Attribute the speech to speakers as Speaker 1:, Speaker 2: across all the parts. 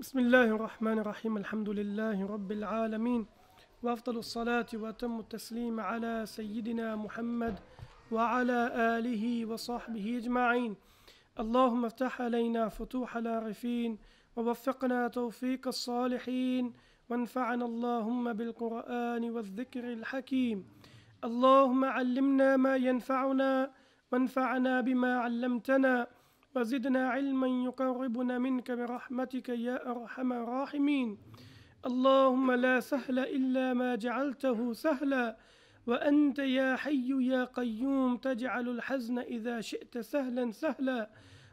Speaker 1: بسم الله الرحمن الرحيم الحمد لله رب العالمين وافضل الصلاه واتم التسليم على سيدنا محمد وعلى اله وصحبه اجمعين اللهم افتح علينا فتوح العارفين ووفقنا توفيق الصالحين وانفعنا اللهم بالقران والذكر الحكيم اللهم علمنا ما ينفعنا وانفعنا بما علمتنا وزدنا علما يقربنا منك برحمتك يا أرحم الراحمين اللهم لا سهل إلا ما جعلته سهلا وأنت يا حي يا قيوم تجعل الحزن إذا شئت سهلا سهلا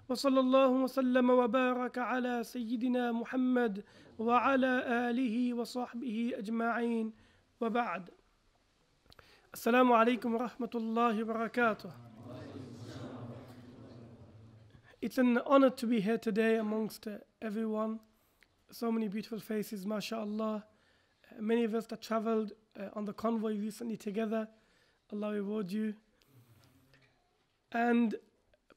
Speaker 1: وصلى الله وسلم وبارك على سيدنا محمد وعلى آله وصحبه أجمعين وبعد السلام عليكم ورحمة الله وبركاته It's an honor to be here today amongst uh, everyone. So many beautiful faces, mashallah. Uh, many of us that traveled uh, on the convoy recently together. Allah reward you. And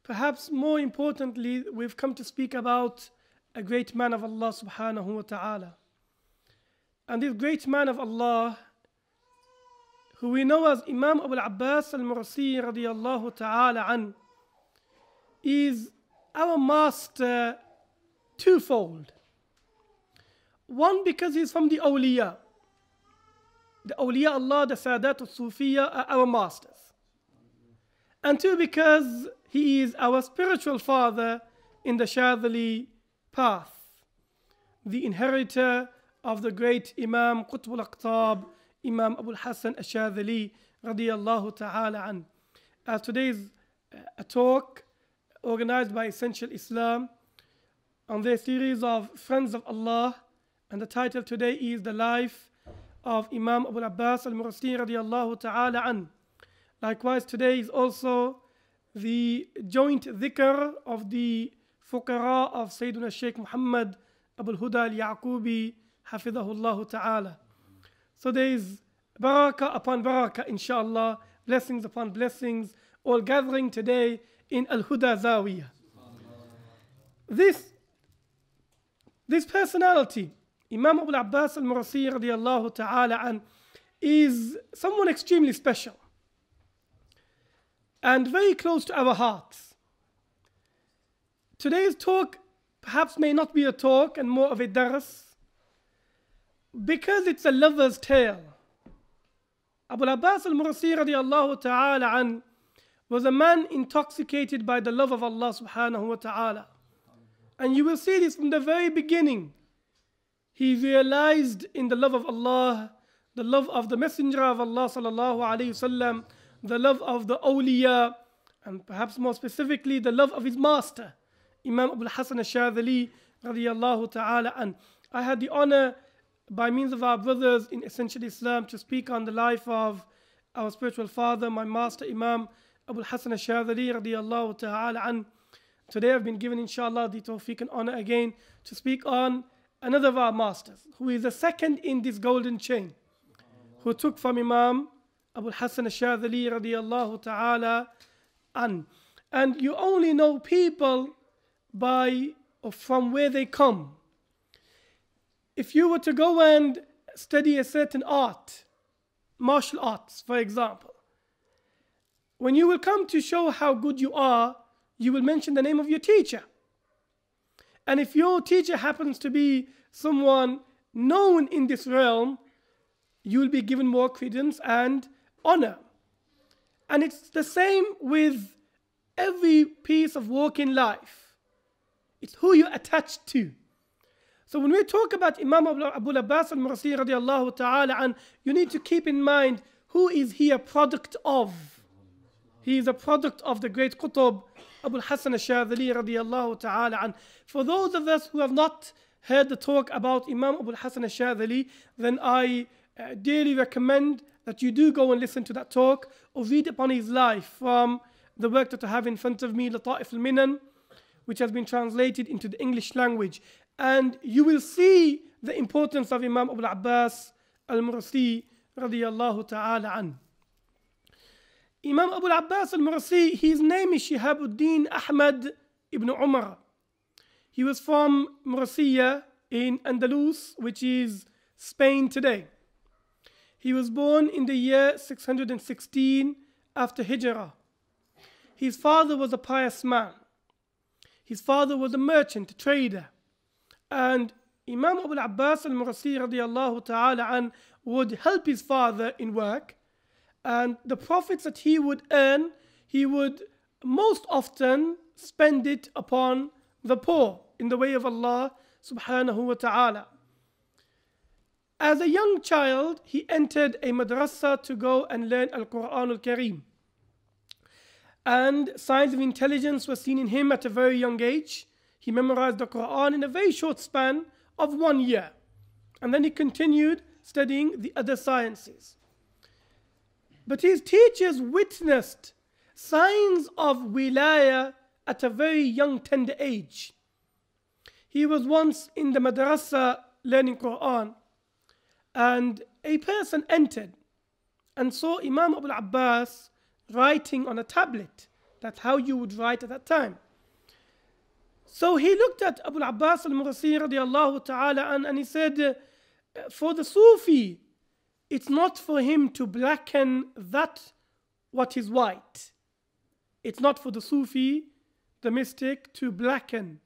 Speaker 1: perhaps more importantly, we've come to speak about a great man of Allah subhanahu wa ta'ala. And this great man of Allah, who we know as Imam Abu al Abbas al Mursi radiallahu ta'ala an, is our master twofold. One, because he's from the awliya. The awliya Allah, the Sadat of sufiya are our masters. And two, because he is our spiritual father in the Shadhili path. The inheritor of the great Imam Qutb al-Aqtab, Imam Abu al-Hasan al-Shadhili radiyallahu ta'ala an. today's uh, talk organized by Essential Islam on their series of Friends of Allah. And the title today is The Life of Imam Abu Abbas al Mursi radiallahu ta'ala an. Likewise, today is also the joint dhikr of the fuqara of Sayyidina Sheikh Muhammad Abu Huda al Yaqubi hafidahullahu ta'ala. So there is barakah upon barakah, inshallah, blessings upon blessings. All gathering today in Al Huda Zawiya. This, this personality, Imam Abu Abbas al Mursi radiallahu ta'ala, is someone extremely special and very close to our hearts. Today's talk perhaps may not be a talk and more of a daras because it's a lover's tale. Abu Abbas al Mursi radiallahu ta'ala an was a man intoxicated by the love of Allah subhanahu wa ta'ala. And you will see this from the very beginning. He realized in the love of Allah, the love of the Messenger of Allah sallallahu alayhi wasallam, the love of the awliya, and perhaps more specifically the love of his master, Imam Abu Hassan al-Shadhili ta'ala. And I had the honor by means of our brothers in Essential Islam to speak on the life of our spiritual father, my master Imam Abu Hassan al-Shadhali radiallahu ta'ala an. Today I've been given inshallah the tawfiq and honor again to speak on another of our masters who is the second in this golden chain who took from Imam Abu Hassan al-Shadhali radiallahu ta'ala an. And you only know people by or from where they come. If you were to go and study a certain art, martial arts, for example, when you will come to show how good you are, you will mention the name of your teacher. And if your teacher happens to be someone known in this realm, you will be given more credence and honor. And it's the same with every piece of work in life. It's who you're attached to. So when we talk about Imam Abu Abbas al-Mursi radiallahu ta'ala, and you need to keep in mind who is he a product of. He is a product of the great Qutb, Abu Hassan al-Shadhili radiallahu ta'ala an. For those of us who have not heard the talk about Imam Abu Hassan al-Shadhili, then I uh, dearly recommend that you do go and listen to that talk or read upon his life from the work that I have in front of me, Lata'if al-Minan, which has been translated into the English language. And you will see the importance of Imam Abu Abbas al-Mursi radiallahu ta'ala an. Imam Abu Abbas al Mursi, his name is Shihabuddin Ahmad ibn Umar. He was from Murcia in Andalus, which is Spain today. He was born in the year 616 after Hijrah. His father was a pious man. His father was a merchant, a trader. And Imam Abu Abbas al Mursi ta'ala an, would help his father in work and the profits that he would earn, he would most often spend it upon the poor in the way of Allah subhanahu wa ta'ala. As a young child, he entered a madrasa to go and learn Al Quran al Kareem. And signs of intelligence were seen in him at a very young age. He memorized the Quran in a very short span of one year. And then he continued studying the other sciences. But his teachers witnessed signs of wilaya at a very young, tender age. He was once in the madrasa learning Quran, and a person entered and saw Imam Abu Abbas writing on a tablet. That's how you would write at that time. So he looked at Abu Abbas al-Mursi ta'ala and, and he said, uh, for the Sufi, it's not for him to blacken that what is white. It's not for the Sufi, the mystic, to blacken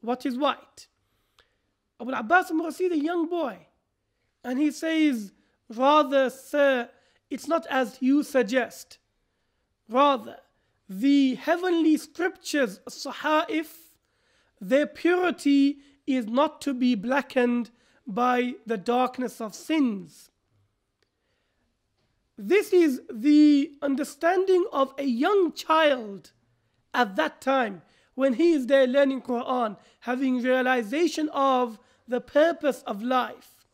Speaker 1: what is white. Abu Abbas al-Mursi, the young boy, and he says, rather, sir, it's not as you suggest. Rather, the heavenly scriptures, Sahaif, their purity is not to be blackened by the darkness of sins. This is the understanding of a young child at that time when he is there learning Quran, having realization of the purpose of life.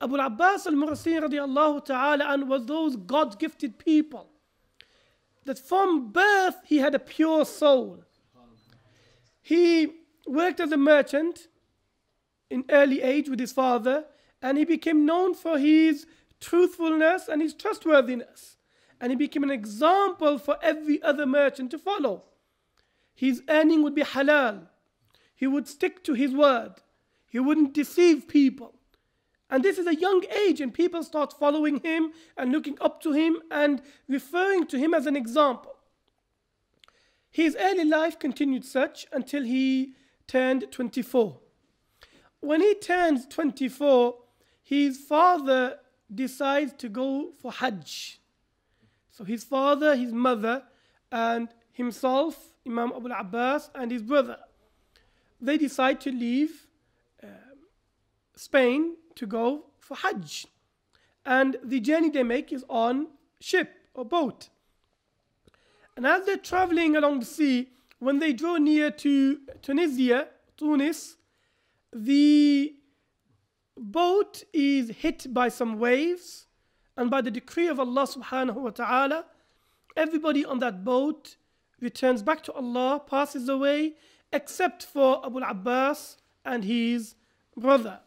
Speaker 1: Abu Abbas al-Mursi radiallahu ta'ala was those God-gifted people that from birth he had a pure soul. He worked as a merchant in early age with his father and he became known for his truthfulness and his trustworthiness. And he became an example for every other merchant to follow. His earning would be halal. He would stick to his word. He wouldn't deceive people. And this is a young age, and people start following him and looking up to him and referring to him as an example. His early life continued such until he turned 24. When he turned 24, his father decides to go for Hajj. So his father, his mother, and himself, Imam Abu Abbas, and his brother, they decide to leave uh, Spain to go for Hajj. And the journey they make is on ship or boat. And as they're traveling along the sea, when they draw near to Tunisia, Tunis, the boat is hit by some waves, and by the decree of Allah subhanahu wa ta'ala, everybody on that boat returns back to Allah, passes away, except for Abu Abbas and his brother.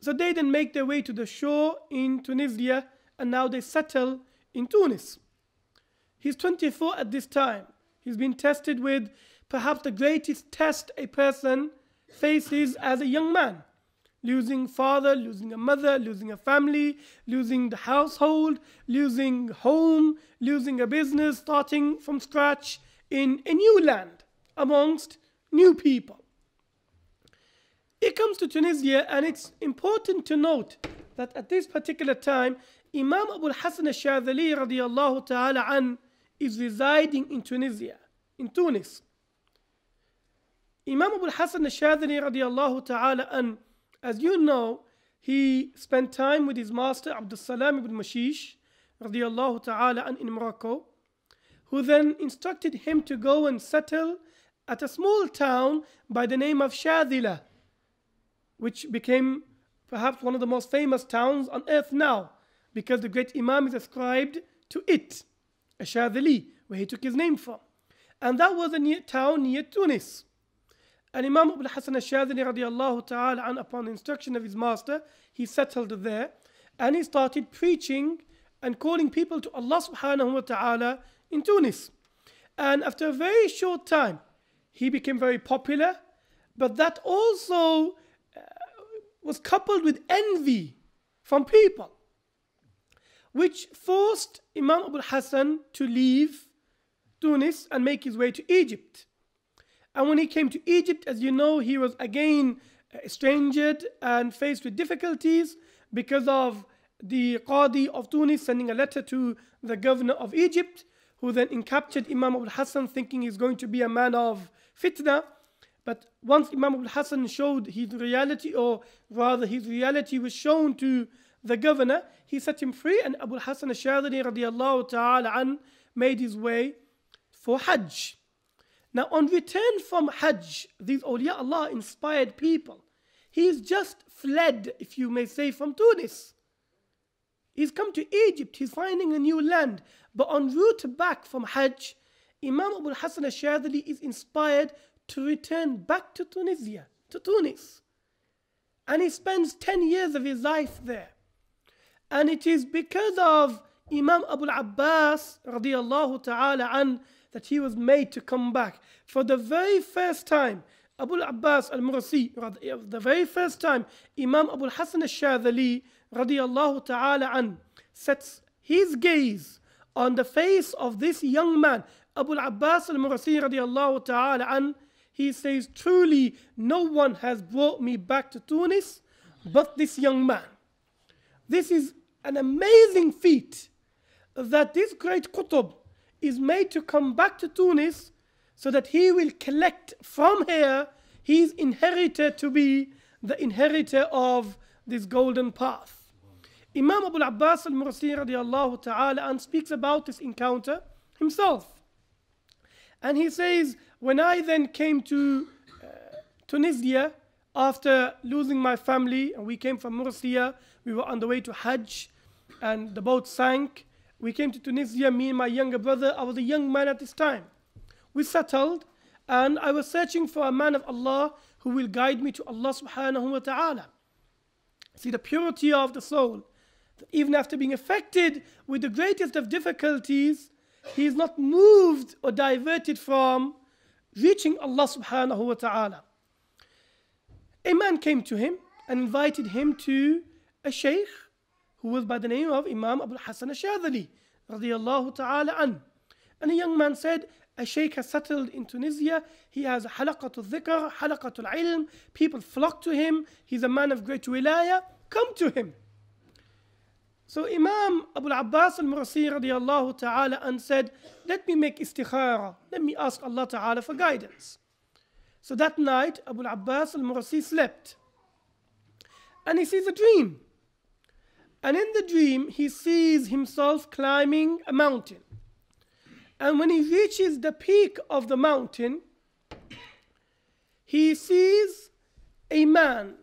Speaker 1: So they then make their way to the shore in Tunisia and now they settle in Tunis. He's 24 at this time. He's been tested with perhaps the greatest test a person faces as a young man losing father, losing a mother, losing a family, losing the household, losing home, losing a business, starting from scratch in a new land amongst new people. It comes to Tunisia, and it's important to note that at this particular time, Imam Abu Hassan al-Shadhili radiyallahu ta'ala an is residing in Tunisia, in Tunis. Imam Abu Hassan al-Shadhili radiyallahu ta'ala an as you know, he spent time with his master Abdul Salam ibn Mashish ta'ala in Morocco, who then instructed him to go and settle at a small town by the name of Shadila, which became perhaps one of the most famous towns on earth now, because the great Imam is ascribed to it, Shadili, where he took his name from. And that was a near town near Tunis. And Imam Ibn Hasan al-Shazili radiallahu ta'ala and upon the instruction of his master, he settled there and he started preaching and calling people to Allah subhanahu wa ta'ala in Tunis. And after a very short time, he became very popular, but that also uh, was coupled with envy from people, which forced Imam Abu Hassan to leave Tunis and make his way to Egypt. And when he came to Egypt, as you know, he was again estranged and faced with difficulties because of the Qadi of Tunis sending a letter to the governor of Egypt, who then encaptured Imam Abul Hassan thinking he's going to be a man of fitna. But once Imam Abul Hassan showed his reality, or rather his reality was shown to the governor, he set him free and Abul Hassan al-Shadhani radiallahu ta'ala an made his way for Hajj. Now, on return from Hajj, these awliya Allah inspired people, he's just fled, if you may say, from Tunis. He's come to Egypt, he's finding a new land. But en route back from Hajj, Imam Abu Hassan al Shadili is inspired to return back to Tunisia, to Tunis. And he spends 10 years of his life there. And it is because of Imam Abu Abbas, radiallahu ta'ala, and that he was made to come back. For the very first time, Abu Abbas al-Mursi, uh, the very first time Imam Abu Hassan al-Shadhali radiyallahu ta'ala an, sets his gaze on the face of this young man, Abu Abbas al-Mursi radiyallahu ta'ala an, he says, truly no one has brought me back to Tunis but this young man. This is an amazing feat that this great Qutb is made to come back to Tunis so that he will collect from here his inheritor to be the inheritor of this golden path. Imam Abu Abbas al-Mursi radiallahu ta'ala and speaks about this encounter himself. And he says, when I then came to uh, Tunisia after losing my family, and we came from Murcia, we were on the way to Hajj, and the boat sank, we came to Tunisia, me and my younger brother. I was a young man at this time. We settled and I was searching for a man of Allah who will guide me to Allah subhanahu wa ta'ala. See the purity of the soul. Even after being affected with the greatest of difficulties, he is not moved or diverted from reaching Allah subhanahu wa ta'ala. A man came to him and invited him to a sheikh who was by the name of Imam Abu Hassan al-Shadhali radiallahu ta'ala an. And a young man said, a sheikh has settled in Tunisia. He has a halaqatul dhikr, halaqatul ilm. People flock to him. He's a man of great wilaya. Come to him. So Imam Abu Abbas al-Mursi radiallahu ta'ala and said, let me make istikhara. Let me ask Allah ta'ala for guidance. So that night, Abu Abbas al-Mursi slept. And he sees a dream. And in the dream, he sees himself climbing a mountain. And when he reaches the peak of the mountain, he sees a man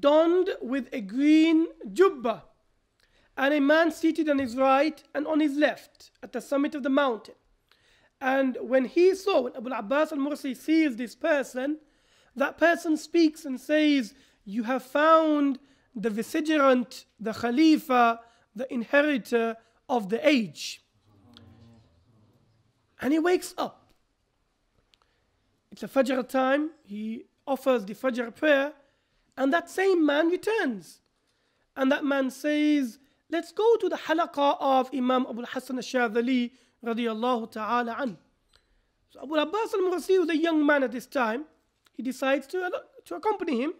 Speaker 1: donned with a green jubba and a man seated on his right and on his left at the summit of the mountain. And when he saw, when Abu Abbas al Mursi sees this person, that person speaks and says, You have found the vicegerent, the Khalifa, the inheritor of the age. And he wakes up. It's a Fajr time, he offers the Fajr prayer, and that same man returns. And that man says, Let's go to the halaqah of Imam Abu Hassan al Shadhali radiallahu ta'ala an. So Abu Abbas al Mursi was a young man at this time. He decides to, to accompany him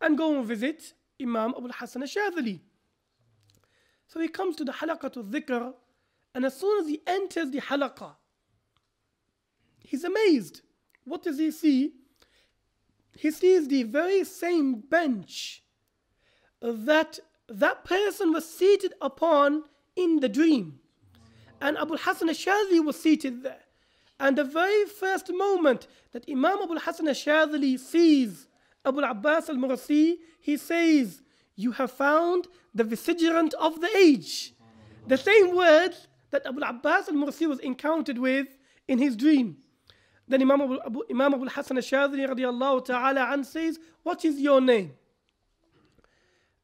Speaker 1: and go and visit Imam Abu Hassan al-Shadhili. So he comes to the halaqah to dhikr, and as soon as he enters the halaqah, he's amazed. What does he see? He sees the very same bench that that person was seated upon in the dream. And Abu Hassan al-Shadhili was seated there. And the very first moment that Imam Abu Hassan al-Shadhili sees Abu Abbas al Mursi, he says, You have found the vicegerent of the age. The same words that Abu Abbas al Mursi was encountered with in his dream. Then Imam Abu, Abu, Imam Abu Hassan al-Shadhili radiallahu ta'ala an says, what is your name?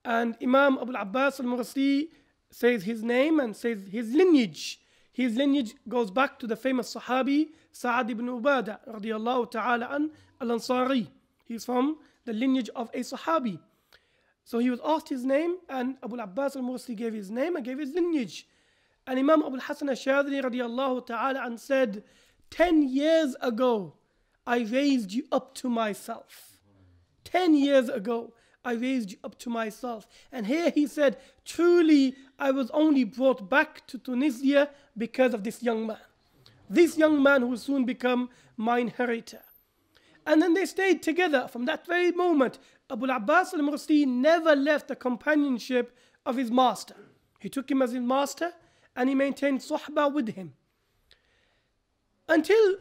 Speaker 1: And Imam Abu Abbas al-Mursi says his name and says his lineage. His lineage goes back to the famous Sahabi Sa'ad ibn Ubadah radiallahu ta'ala an al-Ansari. He's from the lineage of a Sahabi. So he was asked his name, and Abu Abbas al Mursi gave his name and gave his lineage. And Imam Abu Hassan al-Shadri radiallahu ta'ala and said, 10 years ago, I raised you up to myself. 10 years ago, I raised you up to myself. And here he said, Truly, I was only brought back to Tunisia because of this young man. This young man who will soon become my inheritor. And then they stayed together. From that very moment, Abu Abbas al Mursi never left the companionship of his master. He took him as his master and he maintained suhbah with him. Until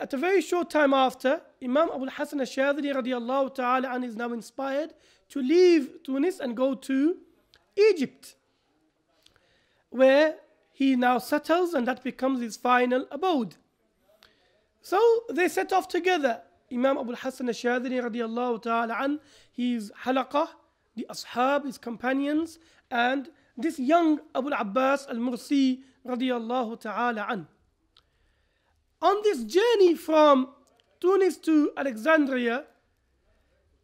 Speaker 1: at a very short time after, Imam Abu Hassan al-Shadhili radiallahu ta'ala and is now inspired to leave Tunis and go to Egypt, where he now settles and that becomes his final abode. So they set off together Imam Abu Hassan al-Shadri radiallahu ta'ala an, his halaqah, the ashab, his companions, and this young Abu Abbas al-Mursi radiallahu ta'ala an. On this journey from Tunis to Alexandria,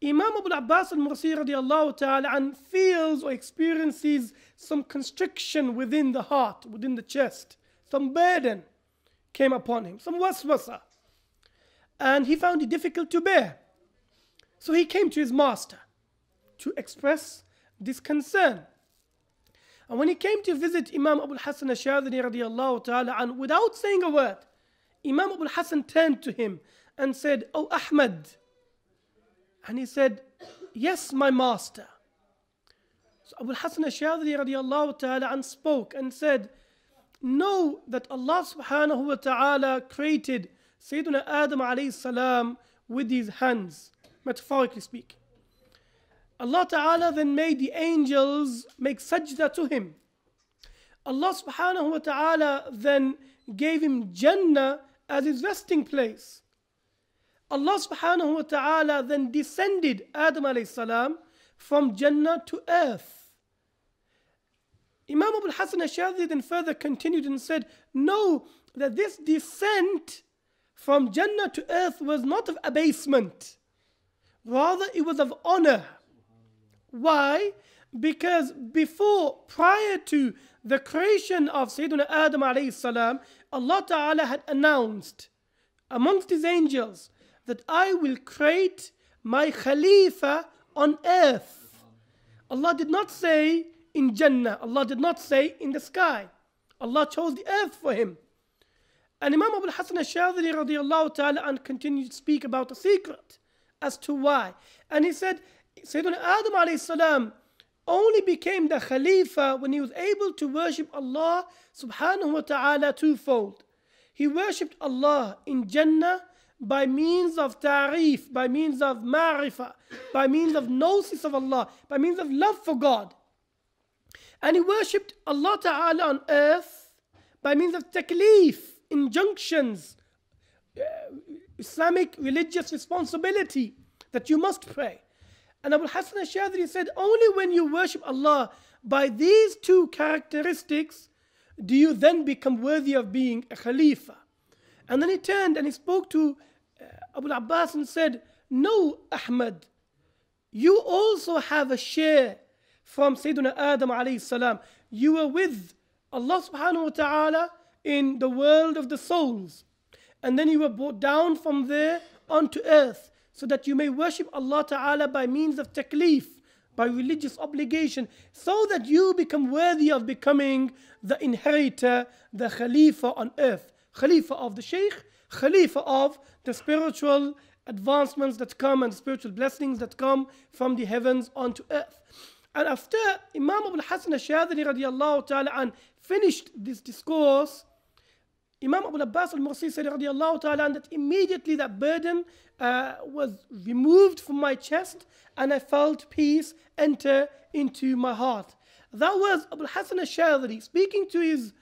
Speaker 1: Imam Abu Abbas al-Mursi radiallahu ta'ala an feels or experiences some constriction within the heart, within the chest. Some burden came upon him, some waswasa and he found it difficult to bear. So he came to his master to express this concern. And when he came to visit Imam Abu Hassan al-Shadhani radiallahu ta'ala and without saying a word, Imam Abu Hassan turned to him and said, "O oh, Ahmad. And he said, yes, my master. So Abu Hassan al-Shadhani radiallahu ta'ala and spoke and said, know that Allah subhanahu wa ta'ala created Sayyidina Adam alayhi salam with his hands, metaphorically speak. Allah Ta'ala then made the angels make sajda to him. Allah subhanahu wa ta'ala then gave him Jannah as his resting place. Allah subhanahu wa ta'ala then descended Adam alayhi salam from Jannah to earth. Imam Abu Hassan Ashadi then further continued and said, Know that this descent from Jannah to earth was not of abasement, rather, it was of honor. Why? Because before, prior to the creation of Sayyidina Adam alayhi salam, Allah Ta'ala had announced amongst his angels that I will create my Khalifa on earth. Allah did not say in Jannah, Allah did not say in the sky. Allah chose the earth for him. And Imam Abu Hassan al-Shadhili radiallahu ta'ala and continued to speak about the secret as to why. And he said, Sayyidina Adam alayhi salam only became the Khalifa when he was able to worship Allah subhanahu wa ta'ala twofold. He worshipped Allah in Jannah by means of ta'rif, by means of ma'rifah, by means of gnosis of Allah, by means of love for God. And he worshipped Allah Ta'ala on earth by means of taklif, injunctions, uh, Islamic religious responsibility that you must pray. And Abu Hassan al-Shadri said, only when you worship Allah by these two characteristics do you then become worthy of being a Khalifa. And then he turned and he spoke to uh, Abu Abbas and said, no, Ahmad, you also have a share from Sayyidina Adam alayhi salam. You were with Allah subhanahu wa ta'ala in the world of the souls. And then you were brought down from there onto earth so that you may worship Allah Ta'ala by means of taklif, by religious obligation, so that you become worthy of becoming the inheritor, the Khalifa on earth, Khalifa of the Shaykh, Khalifa of the spiritual advancements that come and spiritual blessings that come from the heavens onto earth. And after Imam Abu Hassan al-Shadhili radiallahu ta'ala finished this discourse, Imam Abu Abbas al-Mursi said radiallahu ta'ala that immediately that burden uh, was removed from my chest and I felt peace enter into my heart. That was Abu Hassan al-Shadri speaking to his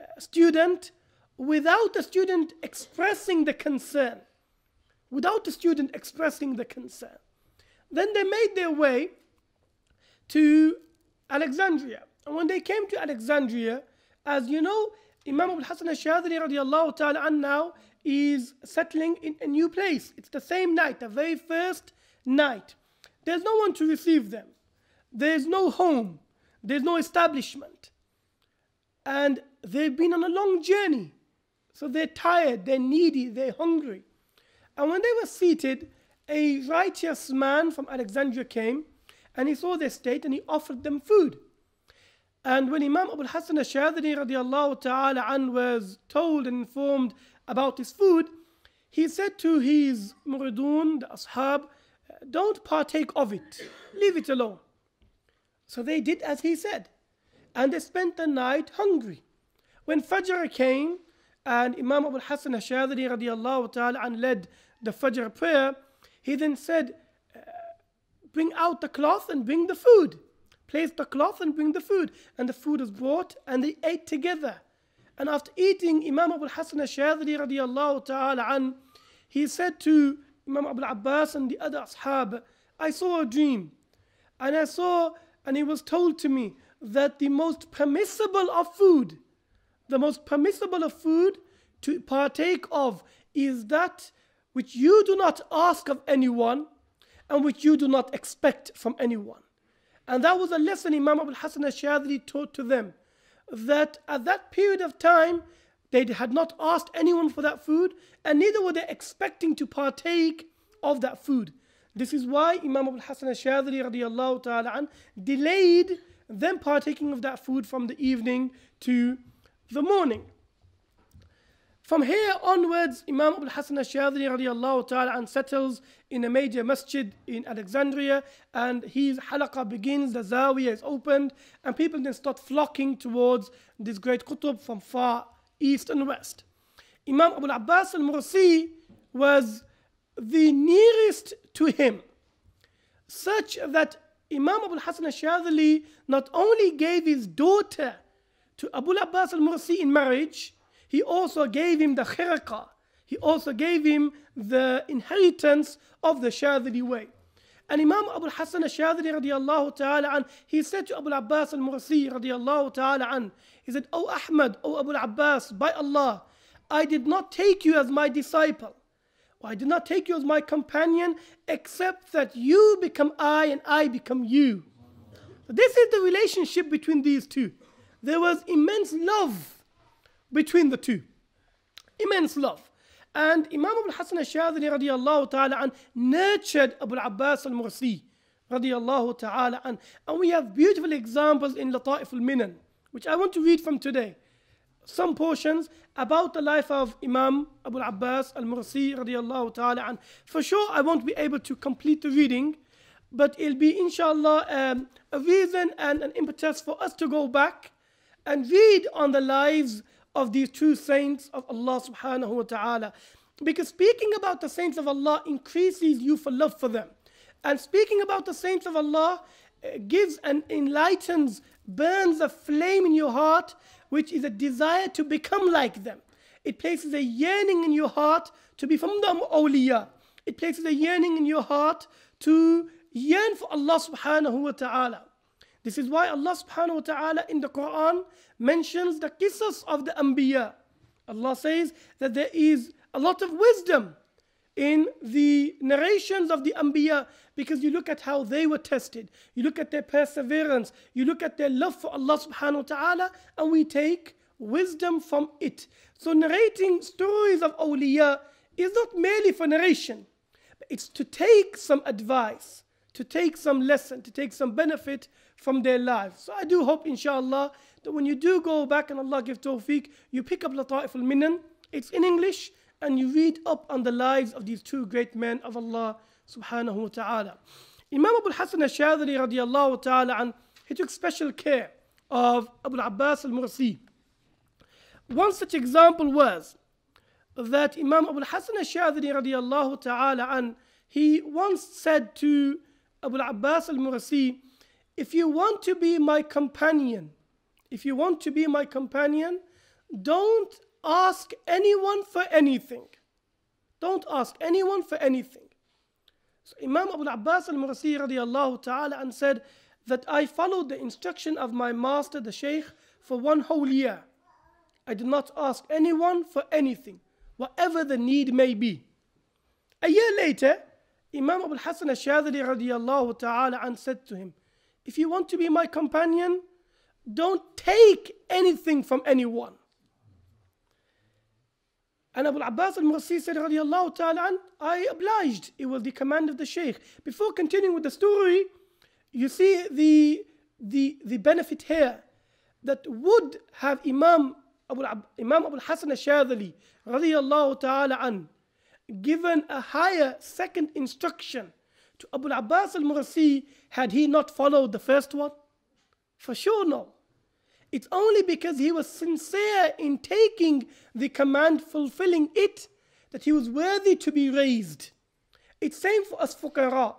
Speaker 1: uh, student without the student expressing the concern. Without the student expressing the concern. Then they made their way to Alexandria. And when they came to Alexandria, as you know, Imam Abul Hassan al-Shadri radiallahu ta'ala anhu now is settling in a new place. It's the same night, the very first night. There's no one to receive them. There's no home. There's no establishment. And they've been on a long journey. So they're tired, they're needy, they're hungry. And when they were seated, a righteous man from Alexandria came and he saw their state and he offered them food. And when Imam Abu Hassan al-Shadhili radiallahu ta'ala an was told and informed about his food, he said to his muridun, the ashab, don't partake of it, leave it alone. So they did as he said, and they spent the night hungry. When Fajr came, and Imam Abu Hassan al-Shadhili radiallahu ta'ala an led the Fajr prayer, he then said, bring out the cloth and bring the food place the cloth and bring the food. And the food was brought and they ate together. And after eating, Imam Abu Hassan al-Shadhili radiallahu ta'ala an, he said to Imam Abu Abbas and the other ashab, I saw a dream. And I saw, and it was told to me, that the most permissible of food, the most permissible of food to partake of is that which you do not ask of anyone and which you do not expect from anyone. And that was a lesson Imam Abul Hassan al-Shadri taught to them. That at that period of time, they had not asked anyone for that food, and neither were they expecting to partake of that food. This is why Imam Abul Hassan al-Shadri radiallahu ta'ala an, delayed them partaking of that food from the evening to the morning. From here onwards, Imam Abu hassan al-Shadhili radiallahu ta'ala and settles in a major masjid in Alexandria and his halaqah begins, the zawiya is opened and people then start flocking towards this great qutb from far east and west. Imam Abu Abbas al-Mursi was the nearest to him such that Imam Abu hassan al-Shadhili not only gave his daughter to Abu Abbas al-Mursi in marriage he also gave him the khiraqah. He also gave him the inheritance of the Shadhili way. And Imam Abu Hassan al-Shadhili radiallahu ta'ala an, he said to Abu Abbas al-Mursi radiallahu ta'ala an, he said, O oh Ahmad, O Abu Abbas, by Allah, I did not take you as my disciple. Or I did not take you as my companion, except that you become I and I become you. this is the relationship between these two. There was immense love between the two. Immense love. And Imam Abu Hassan al-Shadhili radiallahu ta'ala an nurtured Abu al Abbas al-Mursi radiallahu ta'ala an. And we have beautiful examples in Lata'if al-Minan, which I want to read from today. Some portions about the life of Imam Abu al Abbas al-Mursi radiallahu ta'ala an. For sure, I won't be able to complete the reading, but it'll be inshallah um, a reason and an impetus for us to go back and read on the lives of these true saints of Allah subhanahu wa ta'ala. Because speaking about the saints of Allah increases you for love for them. And speaking about the saints of Allah uh, gives and enlightens, burns a flame in your heart, which is a desire to become like them. It places a yearning in your heart to be from the awliya. It places a yearning in your heart to yearn for Allah subhanahu wa ta'ala. This is why Allah subhanahu wa ta'ala in the Quran mentions the kisses of the Anbiya. Allah says that there is a lot of wisdom in the narrations of the Anbiya because you look at how they were tested, you look at their perseverance, you look at their love for Allah subhanahu wa ta'ala, and we take wisdom from it. So, narrating stories of awliya is not merely for narration, it's to take some advice, to take some lesson, to take some benefit from their lives. So I do hope, inshallah, that when you do go back and Allah give tawfiq, you pick up Lata'if al-Minan. It's in English and you read up on the lives of these two great men of Allah subhanahu wa ta'ala. Imam Abu Hassan al-Shadri radiallahu ta'ala and he took special care of Abu Abbas al-Mursi. One such example was that Imam Abu Hassan al-Shadri radiallahu ta'ala and he once said to Abu Abbas al-Mursi, if you want to be my companion, if you want to be my companion, don't ask anyone for anything. Don't ask anyone for anything. So Imam Abu Abbas al-Mursi radiallahu ta'ala and said that I followed the instruction of my master, the Shaykh, for one whole year. I did not ask anyone for anything, whatever the need may be. A year later, Imam Abu Hassan al-Shadhili radiallahu ta'ala and said to him, if you want to be my companion, don't take anything from anyone. And Abu Abbas al-Mursi said, radiallahu ta'ala, I obliged. It was the command of the Shaykh. Before continuing with the story, you see the, the, the benefit here that would have Imam Abu, Imam Abu Hassan al-Shadhali, radiallahu ta'ala, given a higher second instruction to Abu Abbas al-Mursi had he not followed the first one? For sure no. It's only because he was sincere in taking the command, fulfilling it, that he was worthy to be raised. It's same for us fuqara.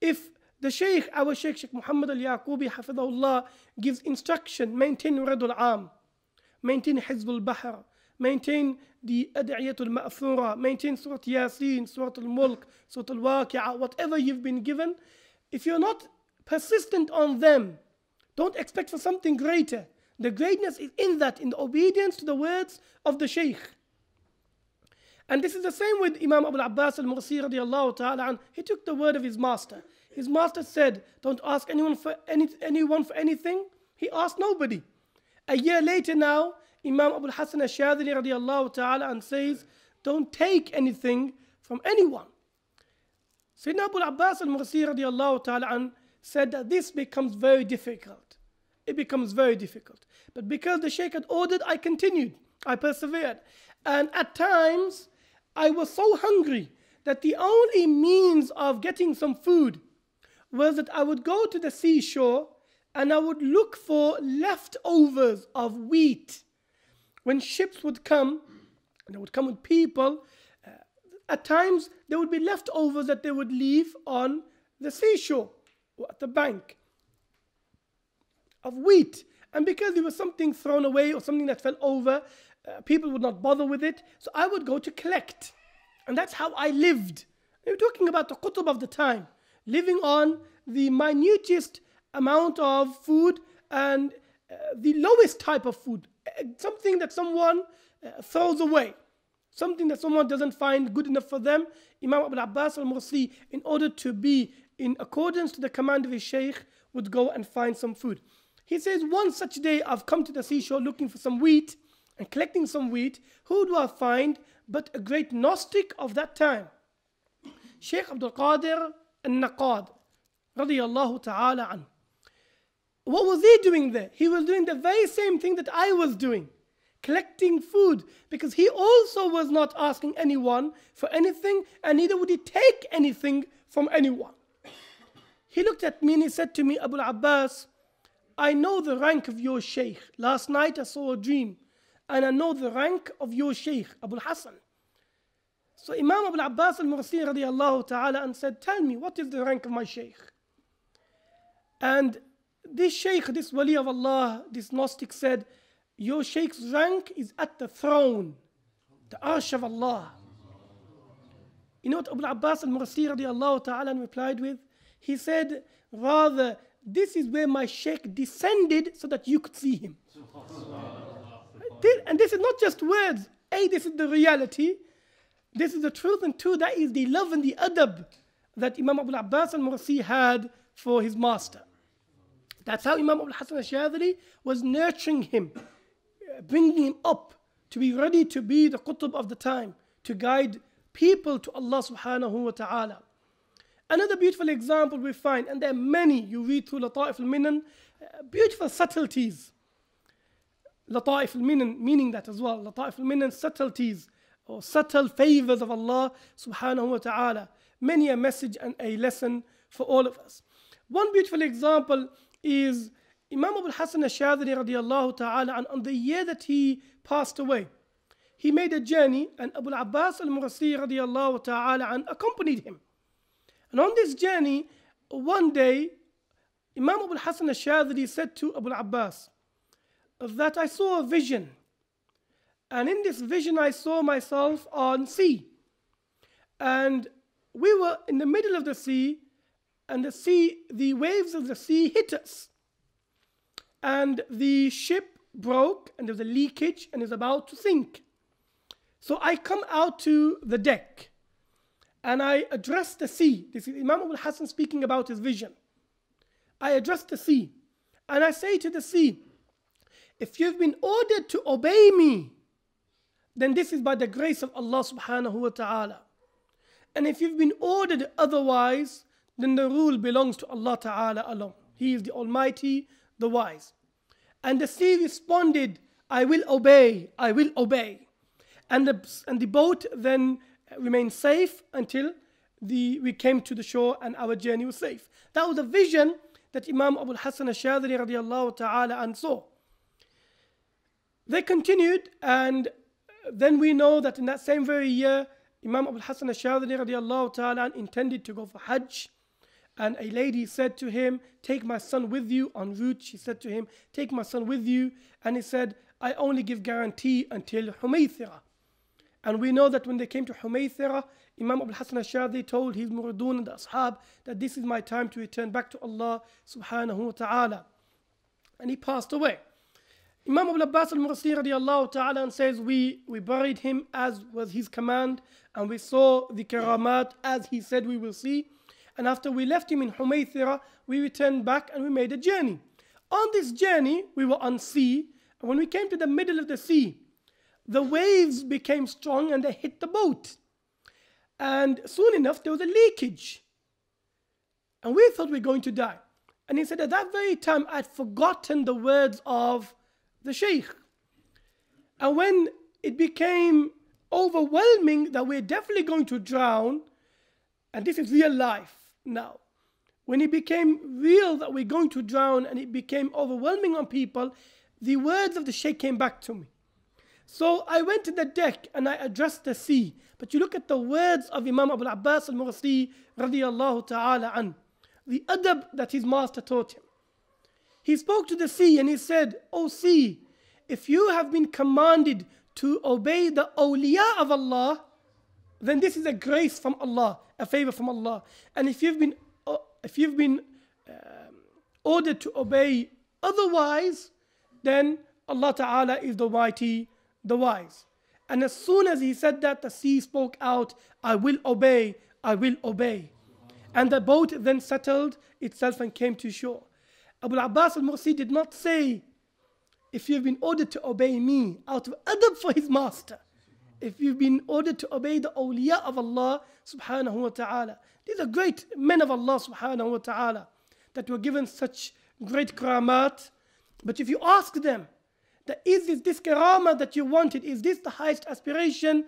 Speaker 1: If the Shaykh, our Shaykh, Shaykh Muhammad al-Yaqubi, hafidahullah, gives instruction, maintain Radul Am, maintain Hizbul Bahr, maintain the أدعية المأثورة maintain Surah Yasin, Surah Al-Mulk, Surah Al-Waqi'ah, whatever you've been given if you're not persistent on them don't expect for something greater the greatness is in that in the obedience to the words of the Shaykh and this is the same with Imam Abu Abbas al-Mursi radiallahu ta'ala he took the word of his master his master said don't ask anyone for any, anyone for anything he asked nobody a year later now Imam Abu Hassan al-Shadili radiallahu ta'ala and says, don't take anything from anyone. Sayyidina Abu Abbas al-Mursi radiallahu ta'ala and said that this becomes very difficult. It becomes very difficult. But because the Sheikh had ordered, I continued. I persevered. And at times, I was so hungry that the only means of getting some food was that I would go to the seashore and I would look for leftovers of wheat when ships would come, they would come with people, uh, at times there would be leftovers that they would leave on the seashore or at the bank of wheat. And because it was something thrown away or something that fell over, uh, people would not bother with it. So I would go to collect. And that's how I lived. We're talking about the qutb of the time, living on the minutest amount of food and uh, the lowest type of food something that someone uh, throws away, something that someone doesn't find good enough for them. Imam Abu Abbas al Mursi, in order to be in accordance to the command of his Shaykh, would go and find some food. He says, One such day I've come to the seashore looking for some wheat and collecting some wheat. Who do I find but a great Gnostic of that time? Shaykh Abdul Qadir al Naqad, radiallahu ta'ala anhu. What was he doing there? He was doing the very same thing that I was doing collecting food because he also was not asking anyone for anything and neither would he take anything from anyone. He looked at me and he said to me, Abu Abbas, I know the rank of your sheikh. Last night I saw a dream and I know the rank of your sheikh, Abu Hassan. So Imam Abu Abbas al-Mursi ta'ala and said, tell me, what is the rank of my sheikh? And this Shaykh, this Wali of Allah, this Gnostic said, Your Shaykh's rank is at the throne, the Arsh of Allah. You know what Abu Abbas al Mursi radiallahu ta'ala replied with? He said, Rather, this is where my Shaykh descended so that you could see him. and this is not just words. A, this is the reality. This is the truth. And two, that is the love and the adab that Imam Abu Abbas al Mursi had for his master. That's how Imam Abul Hassan al-Shadhili was nurturing him, bringing him up to be ready to be the Qutb of the time, to guide people to Allah subhanahu wa ta'ala. Another beautiful example we find, and there are many, you read through Lata'if al-Minan, uh, beautiful subtleties. Lata'if al-Minan, meaning that as well, Lata'if al-Minan, subtleties, or subtle favors of Allah subhanahu wa ta'ala. Many a message and a lesson for all of us. One beautiful example is Imam Abu Hassan al-Shadri radiallahu ta'ala and on the year that he passed away, he made a journey and Abu Abbas al-Murasi radiallahu ta'ala and accompanied him. And on this journey, one day, Imam Abu Hassan al-Shadri said to Abu Abbas that I saw a vision. And in this vision, I saw myself on sea. And we were in the middle of the sea and the sea, the waves of the sea hit us. And the ship broke, and there was a leakage, and is about to sink. So I come out to the deck, and I address the sea. This is Imam Abul Hassan speaking about his vision. I address the sea, and I say to the sea, if you've been ordered to obey me, then this is by the grace of Allah subhanahu wa ta'ala. And if you've been ordered otherwise, then the rule belongs to Allah Ta'ala alone. He is the Almighty, the Wise. And the sea responded, I will obey, I will obey. And the, and the boat then remained safe until the, we came to the shore and our journey was safe. That was a vision that Imam Abu Hassan al-Shadri radiallahu ta'ala and saw. They continued and then we know that in that same very year, Imam Abu Hassan al-Shadri radiallahu ta'ala intended to go for Hajj and a lady said to him, Take my son with you. En route, she said to him, Take my son with you. And he said, I only give guarantee until Humaythira. And we know that when they came to Humaythira, Imam Abul Hassan al-Shadi told his muridun and ashab that this is my time to return back to Allah subhanahu wa ta'ala. And he passed away. Imam Abu Abbas al-Mursi radiallahu ta'ala says, we, we buried him as was his command and we saw the karamat as he said we will see. And after we left him in Humaythira, we returned back and we made a journey. On this journey, we were on sea. And when we came to the middle of the sea, the waves became strong and they hit the boat. And soon enough, there was a leakage. And we thought we were going to die. And he said, at that very time, I'd forgotten the words of the Shaykh. And when it became overwhelming that we're definitely going to drown, and this is real life, now. When it became real that we're going to drown and it became overwhelming on people, the words of the Sheikh came back to me. So I went to the deck and I addressed the sea. But you look at the words of Imam Abu Abbas al Mursi radiallahu ta'ala an, the adab that his master taught him. He spoke to the sea and he said, O sea, if you have been commanded to obey the awliya of Allah, then this is a grace from Allah, a favor from Allah. And if you've been, uh, if you've been um, ordered to obey otherwise, then Allah Ta'ala is the mighty, the wise. And as soon as he said that, the sea spoke out, I will obey, I will obey. And the boat then settled itself and came to shore. Abu Abbas al Mursi did not say, If you've been ordered to obey me, out of adab for his master if you've been ordered to obey the awliya of Allah subhanahu wa ta'ala. These are great men of Allah subhanahu wa ta'ala that were given such great karamat. But if you ask them, that is this, this karama that you wanted, is this the highest aspiration?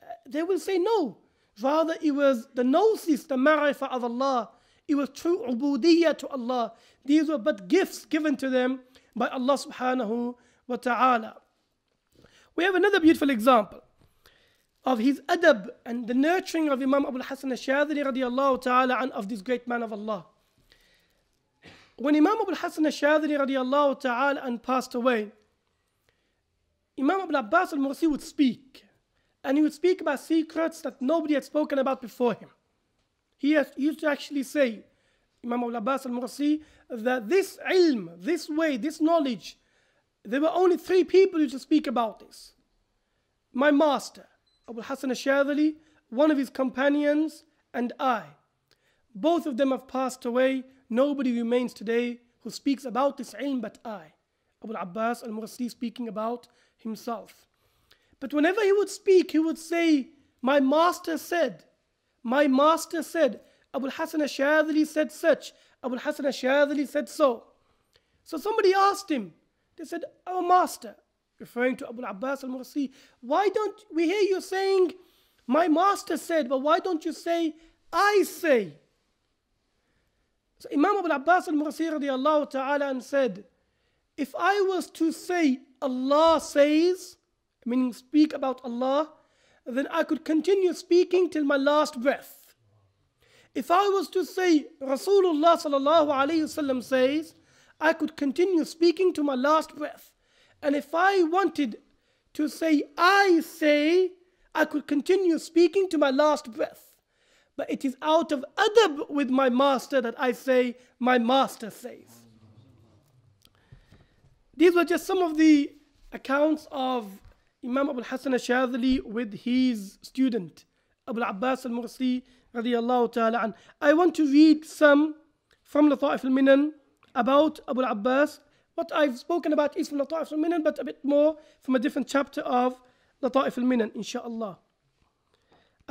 Speaker 1: Uh, they will say no. Rather, it was the gnosis, the marifa of Allah. It was true ubudiyah to Allah. These were but gifts given to them by Allah subhanahu wa ta'ala. We have another beautiful example of his adab and the nurturing of Imam Abu Hassan al-Shadhili radiallahu ta'ala and of this great man of Allah. When Imam Abu Hassan al-Shadhili radiallahu ta'ala and passed away, Imam Abu Abbas al-Mursi would speak and he would speak about secrets that nobody had spoken about before him. He used to actually say, Imam Abu Abbas al-Mursi, that this ilm, this way, this knowledge, there were only three people who to speak about this. My master, Abu Hassan al-Shadhili, one of his companions, and I. Both of them have passed away. Nobody remains today who speaks about this ilm but I. Abu Abbas al-Mursi speaking about himself. But whenever he would speak, he would say, My master said, my master said, Abu Hassan al-Shadhili said such, Abu Hassan al-Shadhili said so. So somebody asked him, they said, Our master, referring to Abu Abbas al Mursi, why don't we hear you saying, My master said, but why don't you say, I say? So Imam Abu Abbas al Mursi radiallahu ta'ala and said, If I was to say, Allah says, meaning speak about Allah, then I could continue speaking till my last breath. If I was to say, Rasulullah sallallahu alayhi wasallam says, I could continue speaking to my last breath. And if I wanted to say, I say, I could continue speaking to my last breath. But it is out of adab with my master that I say, my master says. These were just some of the accounts of Imam Abu Hassan al-Shadhili with his student, Abu Abbas al-Mursi radiallahu ta'ala. I want to read some from the Ta'if al-Minan about Abu Abbas what I've spoken about is from Lata'if al-Minan, but a bit more from a different chapter of Lata'if al-Minan, insha'Allah.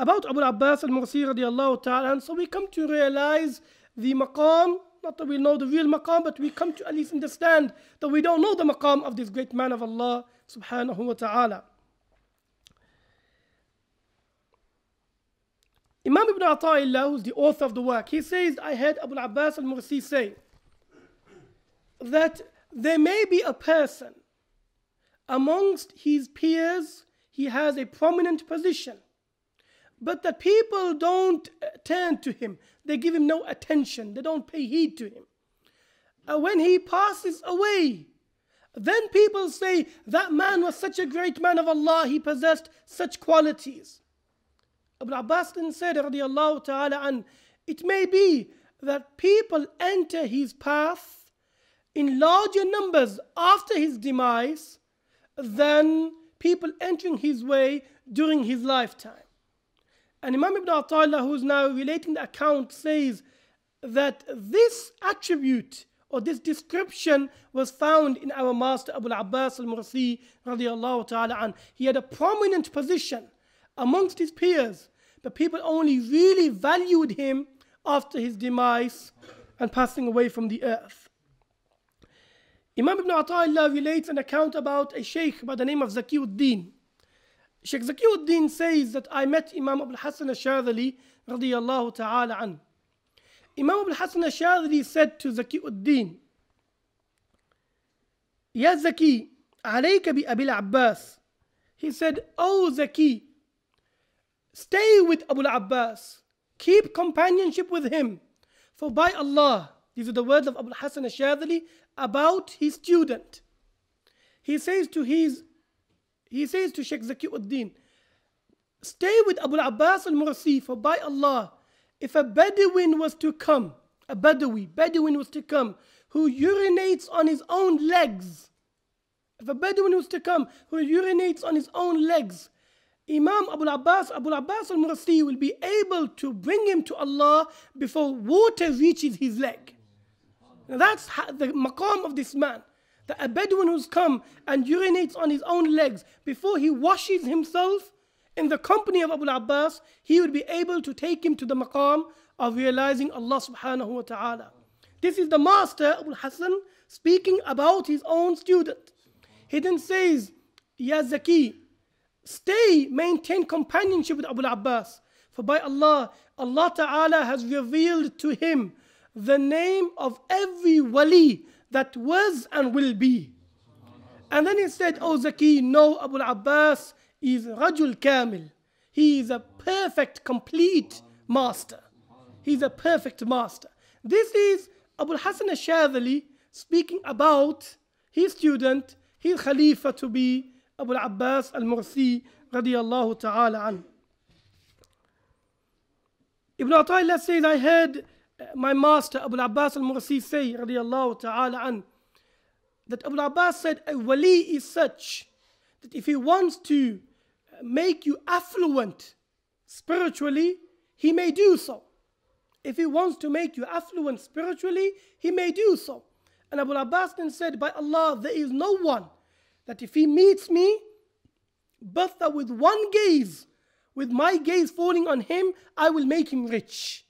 Speaker 1: About Abu Abbas al-Mursi radiallahu ta'ala, and so we come to realize the maqam, not that we know the real maqam, but we come to at least understand that we don't know the maqam of this great man of Allah subhanahu wa ta'ala. Imam Ibn Ata'illah, who's the author of the work, he says, I heard Abu Abbas al-Mursi say that there may be a person amongst his peers, he has a prominent position, but the people don't turn to him. They give him no attention, they don't pay heed to him. Uh, when he passes away, then people say, That man was such a great man of Allah, he possessed such qualities. Ibn Abbas then said, ta'ala an, It may be that people enter his path in larger numbers after his demise than people entering his way during his lifetime. And Imam Ibn Atta'illah, who is now relating the account, says that this attribute or this description was found in our master Abu Abbas al-Mursi radiallahu ta'ala an. He had a prominent position amongst his peers, but people only really valued him after his demise and passing away from the earth. Imam ibn Ata'illah relates an account about a sheikh by the name of Zakiuddin. Sheikh Zakiuddin says that I met Imam Abul Hassan al-Shadhili radiyallahu ta'ala an. Imam Abul Hassan al-Shadhili said to Zakiuddin, Ya Zaki, alayka bi Abil Abbas. He said, oh Zaki, stay with Abu'l Abbas. Keep companionship with him. For by Allah, these are the words of Abu Hassan al-Shadhili about his student. He says to his, he says to Sheikh Zaki al stay with Abu Abbas al-Mursi for by Allah, if a Bedouin was to come, a Bedouin, Bedouin was to come, who urinates on his own legs, if a Bedouin was to come who urinates on his own legs, Imam Abu Abbas, Abu Abbas al-Mursi will be able to bring him to Allah before water reaches his leg. Now that's the maqam of this man. That a Bedouin who's come and urinates on his own legs before he washes himself in the company of Abu Abbas, he would be able to take him to the maqam of realizing Allah subhanahu wa ta'ala. This is the master, Abu Hassan, speaking about his own student. He then says, Ya Zaki, stay, maintain companionship with Abu Abbas. For by Allah, Allah Ta'ala has revealed to him the name of every wali that was and will be. And then he said, "O oh, Zaki, no, Abu Abbas is Rajul Kamil. He is a perfect, complete master. He's a perfect master. This is Abu Hassan al-Shadhali speaking about his student, his Khalifa to be Abu Abbas al-Mursi radiallahu ta'ala an. Ibn Atayla says, I heard my master Abu Abbas al-Mursi say radiallahu ta'ala an, that Abu Abbas said a wali is such that if he wants to make you affluent spiritually, he may do so. If he wants to make you affluent spiritually, he may do so. And Abu Abbas then said, By Allah, there is no one that if he meets me, but that with one gaze, with my gaze falling on him, I will make him rich.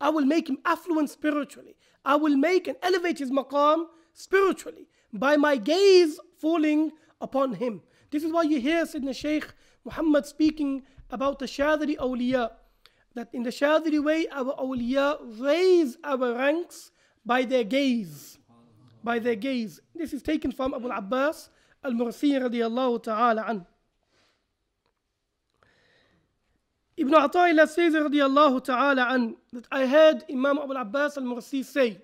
Speaker 1: I will make him affluent spiritually. I will make and elevate his maqam spiritually by my gaze falling upon him. This is why you hear Sidna Shaykh Muhammad speaking about the Shadri awliya. That in the Shadri way, our awliya raise our ranks by their gaze. By their gaze. This is taken from Abu Abbas al-Mursi radiallahu ta'ala anhu. Ibn Ata'illah says radiallahu ta'ala an, that I heard Imam Abu Abbas al-Mursi say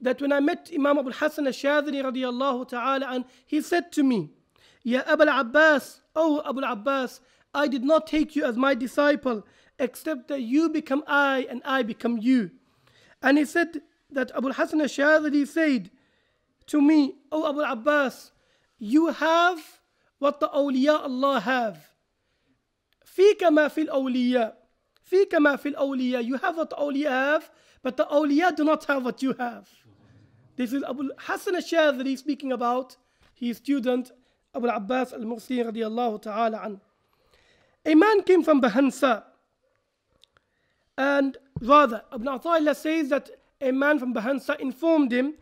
Speaker 1: that when I met Imam Abu Hassan al-Shadhili radiallahu ta'ala an, he said to me, Ya Abu Abbas, O Abu Abbas, I did not take you as my disciple except that you become I and I become you. And he said that Abu Hassan al-Shadhili said to me, O Abu Abbas, you have what the awliya Allah have. في كما في الأولياء في كما في الأولياء you have what awliya have but the awliya do not have what you have this is Abu Hassan al he's speaking about his student Abu Abbas al-Mursi radiallahu ta'ala an a man came from Bahansa and rather Abu Ata'illah says that a man from Bahansa informed him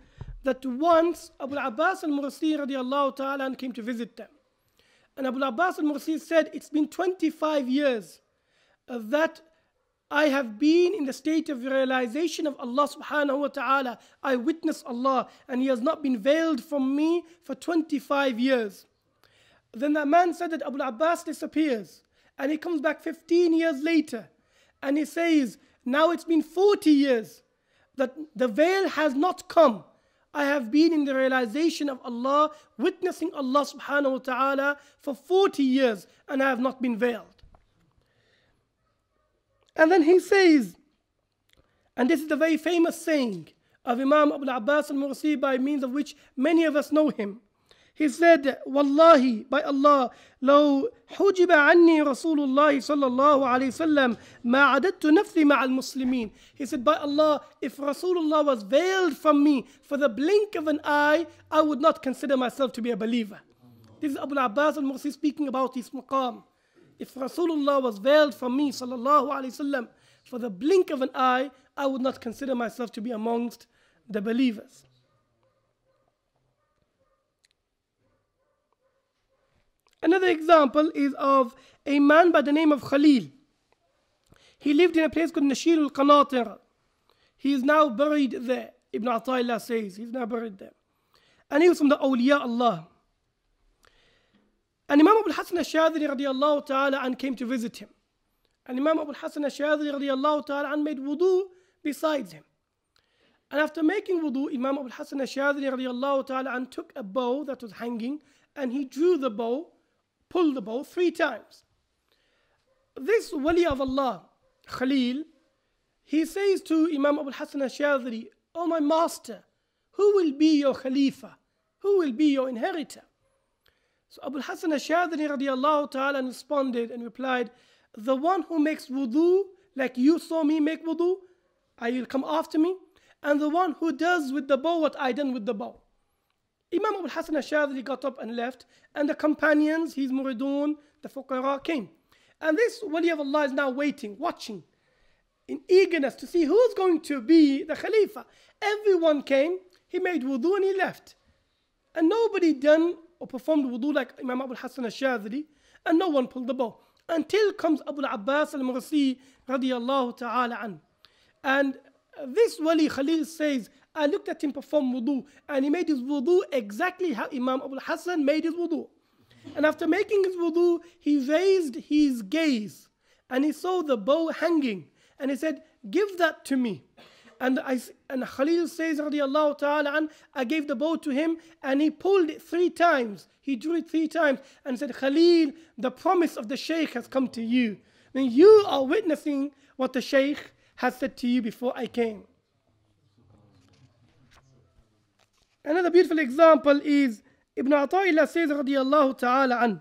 Speaker 1: that once Abu Abbas al-Mursi radiallahu ta'ala came to visit them and Abu Abbas al Mursi said, It's been 25 years that I have been in the state of realization of Allah subhanahu wa ta'ala. I witness Allah and He has not been veiled from me for 25 years. Then that man said that Abu Abbas disappears and he comes back 15 years later and he says, Now it's been 40 years that the veil has not come. I have been in the realization of Allah, witnessing Allah subhanahu wa ta'ala for 40 years, and I have not been veiled. And then he says, and this is the very famous saying of Imam Abu Abbas al Mursi by means of which many of us know him. He said, Wallahi, by Allah, لو حجب عني رسول الله صلى الله عليه وسلم ما عددت نفسي مع المسلمين. He said, by Allah, if Rasulullah was veiled from me for the blink of an eye, I would not consider myself to be a believer. This is Abu Abbas al-Mursi speaking about his maqam. If Rasulullah was veiled from me, صلى الله عليه وسلم, for the blink of an eye, I would not consider myself to be amongst the believers. Another example is of a man by the name of Khalil. He lived in a place called Nashir al Qanatir. He is now buried there. Ibn Atayla says he's now buried there. And he was from the Awliya Allah. And Imam Abu Hassan al-Shadhili radiallahu ta'ala and came to visit him. And Imam Abu Hassan al-Shadhili radiallahu ta'ala and made wudu besides him. And after making wudu, Imam Abu Hassan al-Shadhili radiallahu ta'ala and took a bow that was hanging and he drew the bow pull the bow three times. This wali of Allah, Khalil, he says to Imam Abu Hassan al-Shadhri, O oh my master, who will be your Khalifa? Who will be your inheritor? So Abu Hassan al-Shadhri radiallahu ta'ala responded and replied, the one who makes wudu like you saw me make wudu, I will come after me, and the one who does with the bow what I done with the bow. Imam Abu Hassan al-Shadhili got up and left, and the companions, his muridun, the fuqara, came. And this wali of Allah is now waiting, watching, in eagerness to see who's going to be the Khalifa. Everyone came, he made wudu and he left. And nobody done or performed wudu like Imam Abu Hassan al-Shadhili, and no one pulled the bow. Until comes Abu Abbas al-Mursi radiallahu ta'ala an. And this wali Khalil says, I looked at him perform wudu and he made his wudu exactly how Imam Abu Hassan made his wudu. And after making his wudu, he raised his gaze and he saw the bow hanging and he said, Give that to me. And, I, and Khalil says, radiallahu ta'ala, an, I gave the bow to him and he pulled it three times. He drew it three times and said, Khalil, the promise of the Shaykh has come to you. Then you are witnessing what the Shaykh has said to you before I came. Another beautiful example is Ibn Ata'illah says ta'ala an,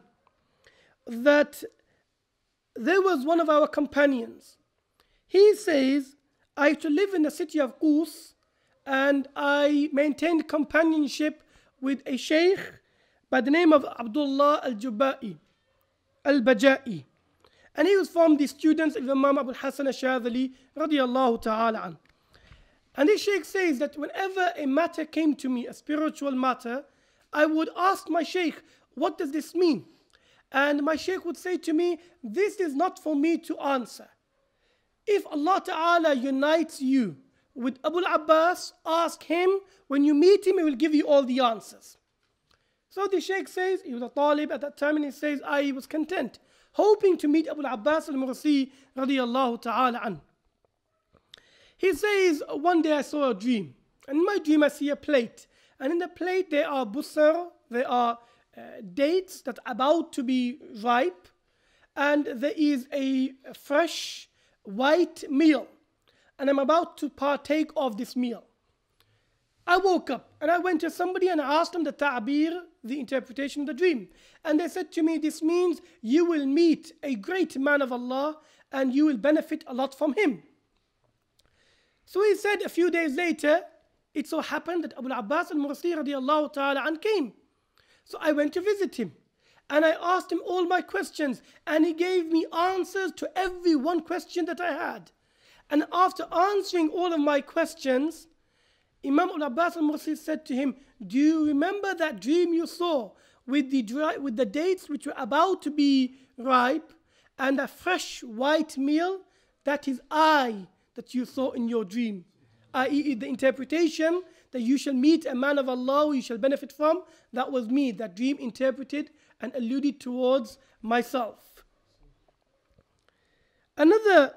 Speaker 1: that there was one of our companions. He says, I used to live in the city of Qus and I maintained companionship with a sheikh by the name of Abdullah al-Jubai, al-Baja'i. And he was from the students of Imam Abu Hassan al-Shadhali radiallahu ta'ala anhu. And this sheikh says that whenever a matter came to me, a spiritual matter, I would ask my sheikh, what does this mean? And my sheikh would say to me, this is not for me to answer. If Allah Ta'ala unites you with Abu Abbas, ask him. When you meet him, he will give you all the answers. So the sheikh says, he was a talib at that time, and he says, I was content, hoping to meet Abu Abbas al-Mursi radiyallahu ta'ala anhu. He says, One day I saw a dream. And in my dream, I see a plate. And in the plate, there are busar, there are uh, dates that are about to be ripe. And there is a fresh white meal. And I'm about to partake of this meal. I woke up and I went to somebody and I asked them the ta'bir, the interpretation of the dream. And they said to me, This means you will meet a great man of Allah and you will benefit a lot from him. So he said a few days later, it so happened that Abu Abbas al-Mursi radiallahu ta'ala an came. So I went to visit him and I asked him all my questions and he gave me answers to every one question that I had. And after answering all of my questions, Imam Al Abbas Al Mursi said to him, Do you remember that dream you saw with the, dry, with the dates which were about to be ripe and a fresh white meal? That is I, that you saw in your dream, i.e., the interpretation that you shall meet a man of Allah you shall benefit from. That was me, that dream interpreted and alluded towards myself. Another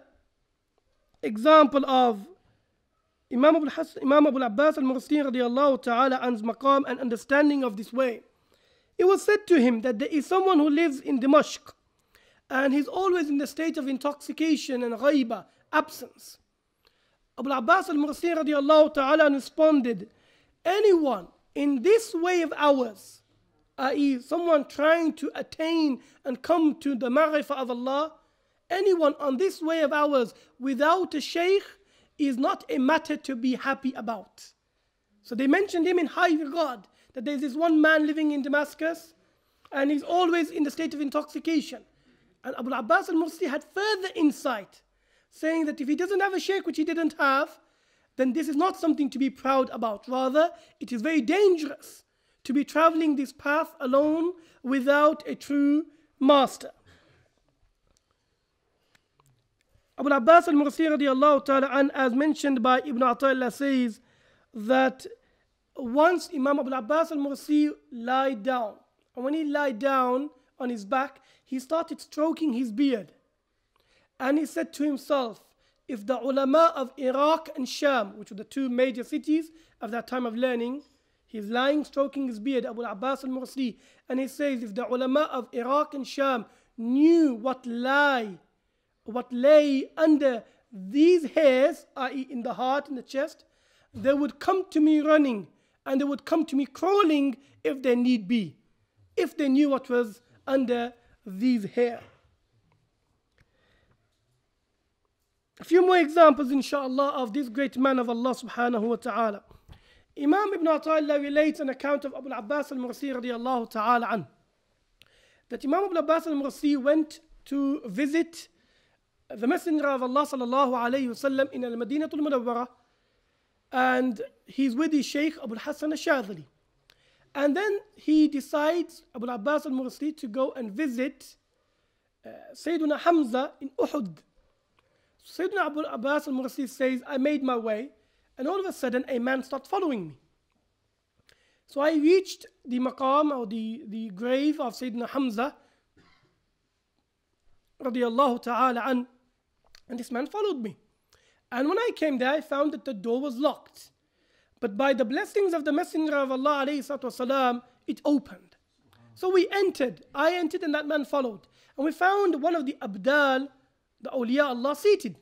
Speaker 1: example of Imam Abu, Hassan, Imam Abu Abbas al Mursin radiallahu ta'ala an's maqam and understanding of this way. It was said to him that there is someone who lives in Damascus and he's always in the state of intoxication and ghaiba, absence. Abu Abbas al Mursi radiallahu ta'ala responded, Anyone in this way of ours, i.e., someone trying to attain and come to the ma'rifah of Allah, anyone on this way of ours without a shaykh is not a matter to be happy about. So they mentioned him in high regard that there's this one man living in Damascus and he's always in the state of intoxication. And Abu Abbas al Mursi had further insight saying that if he doesn't have a sheikh, which he didn't have, then this is not something to be proud about. Rather, it is very dangerous to be traveling this path alone without a true master. Abu Abbas al Mursi radiallahu ta'ala, and as mentioned by Ibn Atayla, says that once Imam Abu Abbas al Mursi lied down, and when he lied down on his back, he started stroking his beard. And he said to himself, if the ulama of Iraq and Sham, which were the two major cities of that time of learning, he's lying, stroking his beard, Abu Abbas al Mursi, and he says, if the ulama of Iraq and Sham knew what lie, what lay under these hairs, i.e., in the heart and the chest, they would come to me running and they would come to me crawling if they need be, if they knew what was under these hairs. A few more examples, inshallah, of this great man of Allah subhanahu wa ta'ala. Imam ibn Ata'illah relates an account of Abu Abbas al Mursi radiallahu ta'ala an. That Imam Abu Abbas al Mursi went to visit the Messenger of Allah sallallahu alayhi wasallam in al Madinatul Munawwara and he's with his Shaykh Abu Hassan al Shadhili. And then he decides, Abu Abbas al Mursi, to go and visit uh, Sayyidina Hamza in Uhud. Sayyidina Abu Abbas al Mursi says, I made my way, and all of a sudden a man started following me. So I reached the maqam or the, the grave of Sayyidina Hamza radiallahu ta'ala an, and this man followed me. And when I came there, I found that the door was locked. But by the blessings of the Messenger of Allah والسلام, it opened. So we entered. I entered and that man followed. And we found one of the abdal the awliya Allah seated.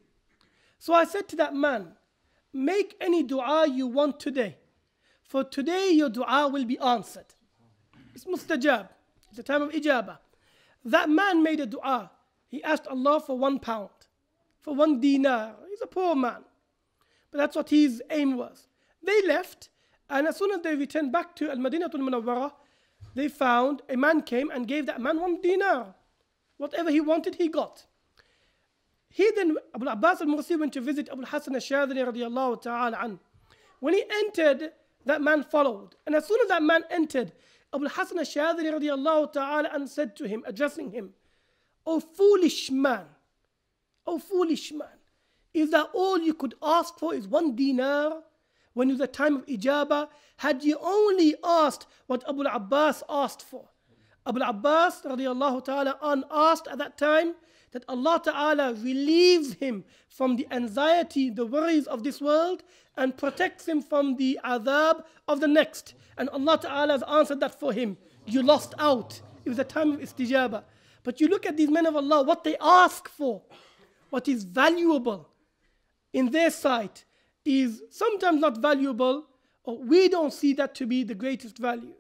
Speaker 1: So I said to that man, make any dua you want today. For today your dua will be answered. It's mustajab. It's the time of ijabah. That man made a dua. He asked Allah for one pound, for one dinar. He's a poor man. But that's what his aim was. They left, and as soon as they returned back to Al Madinatul Munawwarah, they found a man came and gave that man one dinar. Whatever he wanted, he got. He then, Abu Abbas al-Mursi went to visit Abu Hassan al-Shadhili radiallahu ta'ala an. When he entered, that man followed. And as soon as that man entered, Abu Hassan al-Shadhili radiallahu ta'ala an said to him, addressing him, O foolish man, O foolish man, is that all you could ask for is one dinar? When it was the time of Ijaba, had you only asked what Abu Abbas asked for? Abu Abbas radiallahu ta'ala an asked at that time that Allah Ta'ala relieves him from the anxiety, the worries of this world, and protects him from the azab of the next. And Allah Ta'ala has answered that for him. You lost out. It was a time of istijaba. But you look at these men of Allah, what they ask for, what is valuable in their sight is sometimes not valuable, or we don't see that to be the greatest value.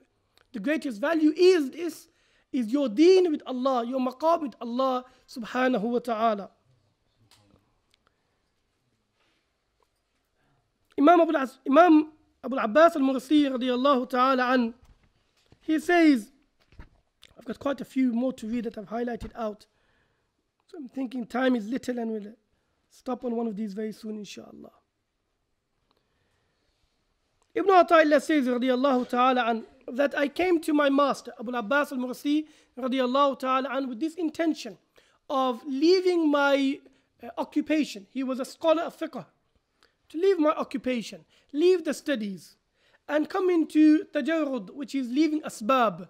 Speaker 1: The greatest value is this is your deen with Allah, your maqab with Allah subhanahu wa ta'ala. Imam Abu, Imam Abu Abbas al-Mursi radiallahu ta'ala an, he says, I've got quite a few more to read that I've highlighted out. So I'm thinking time is little and we'll stop on one of these very soon inshallah. Ibn Ata'illah says radiallahu ta'ala an, that I came to my master, Abu Abbas al-Mursi, radiallahu ta'ala, and with this intention of leaving my uh, occupation. He was a scholar of fiqh. To leave my occupation, leave the studies, and come into tajarrud, which is leaving asbab,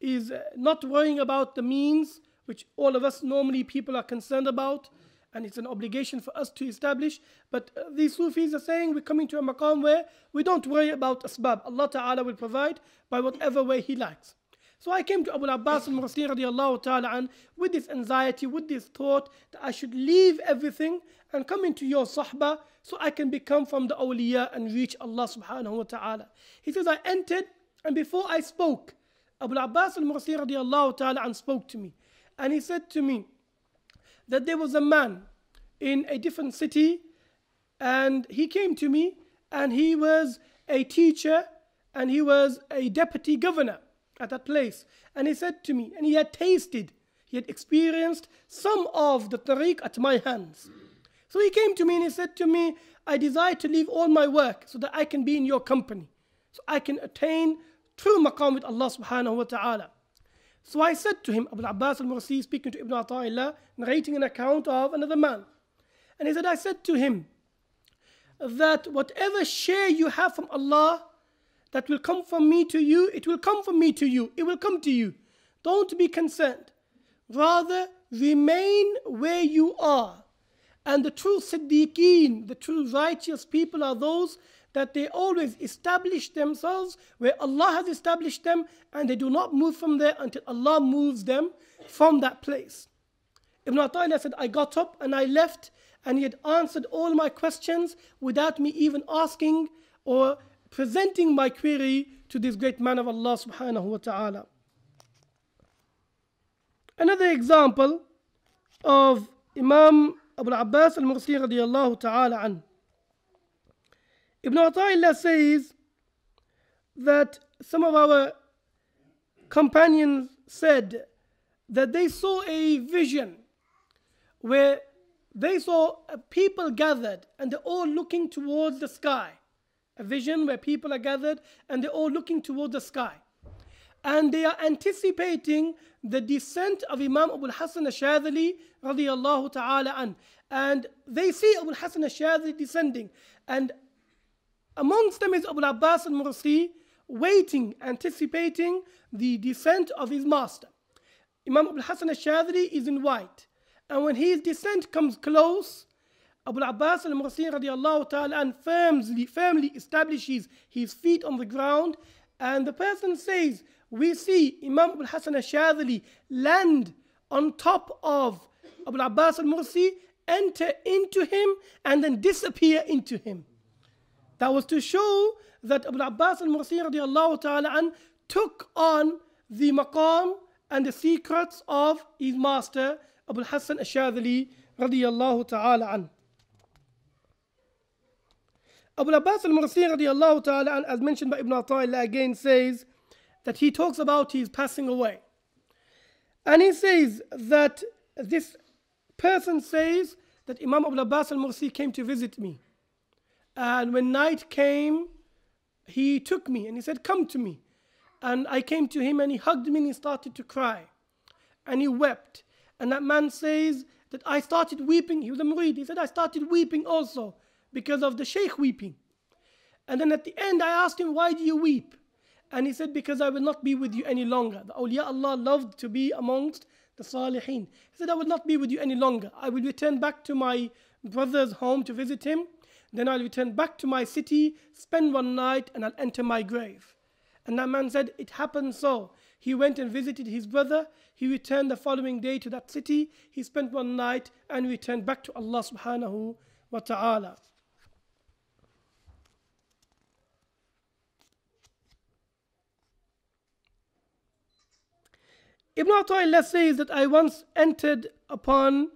Speaker 1: is uh, not worrying about the means, which all of us normally people are concerned about, and it's an obligation for us to establish. But uh, these Sufis are saying we're coming to a maqam where we don't worry about asbab. Allah Ta'ala will provide by whatever way He likes. So I came to Abu Abbas al-Mursi radiallahu ta'ala an, with this anxiety, with this thought that I should leave everything and come into your sahba so I can become from the awliya and reach Allah subhanahu wa ta'ala. He says, I entered and before I spoke, Abu Abbas al-Mursi radiallahu ta'ala an spoke to me. And he said to me, that there was a man in a different city and he came to me and he was a teacher and he was a deputy governor at that place. And he said to me, and he had tasted, he had experienced some of the tariq at my hands. So he came to me and he said to me, I desire to leave all my work so that I can be in your company, so I can attain true maqam with Allah subhanahu wa ta'ala. So I said to him, Abu Abbas al Mursi, speaking to Ibn Ata'illah, narrating an account of another man. And he said, I said to him that whatever share you have from Allah that will come from me to you, it will come from me to you, it will come to you. Don't be concerned. Rather, remain where you are. And the true Siddiqeen, the true righteous people, are those that they always establish themselves where Allah has established them and they do not move from there until Allah moves them from that place. Ibn Atayla said, I got up and I left and he had answered all my questions without me even asking or presenting my query to this great man of Allah subhanahu wa ta'ala. Another example of Imam Abu Abbas al-Mursi radiyallahu ta'ala anhu. Ibn Ata'illah says that some of our companions said that they saw a vision where they saw people gathered and they're all looking towards the sky. A vision where people are gathered and they're all looking towards the sky. And they are anticipating the descent of Imam Abu Hassan al-Shadhili radiallahu ta'ala an. And they see Abu Hassan al-Shadhili descending. And Amongst them is Abu Abbas al-Mursi, waiting, anticipating the descent of his master. Imam Abu Hassan al-Shadri is in white. And when his descent comes close, Abu Abbas al-Mursi ta'ala and firmly, firmly establishes his feet on the ground. And the person says, we see Imam Abu Hassan al-Shadri land on top of Abu Abbas al-Mursi, enter into him, and then disappear into him. That was to show that Ibn Abbas al-Mursi took on the maqam and the secrets of his master Abu Hassan al-Shadhili radiallahu ta'ala an. Abu Abbas al-Mursi as mentioned by Ibn Atta'illah again says that he talks about his passing away. And he says that this person says that Imam Abu Abbas al-Mursi came to visit me. And when night came, he took me and he said, Come to me. And I came to him and he hugged me and he started to cry. And he wept. And that man says that I started weeping. He was a murid. He said, I started weeping also because of the sheikh weeping. And then at the end, I asked him, Why do you weep? And he said, Because I will not be with you any longer. The awliya Allah loved to be amongst the salihin. He said, I will not be with you any longer. I will return back to my brother's home to visit him. Then I'll return back to my city, spend one night, and I'll enter my grave. And that man said, It happened so. He went and visited his brother. He returned the following day to that city. He spent one night and returned back to Allah subhanahu wa ta'ala. Ibn Atta'illah says that I once entered upon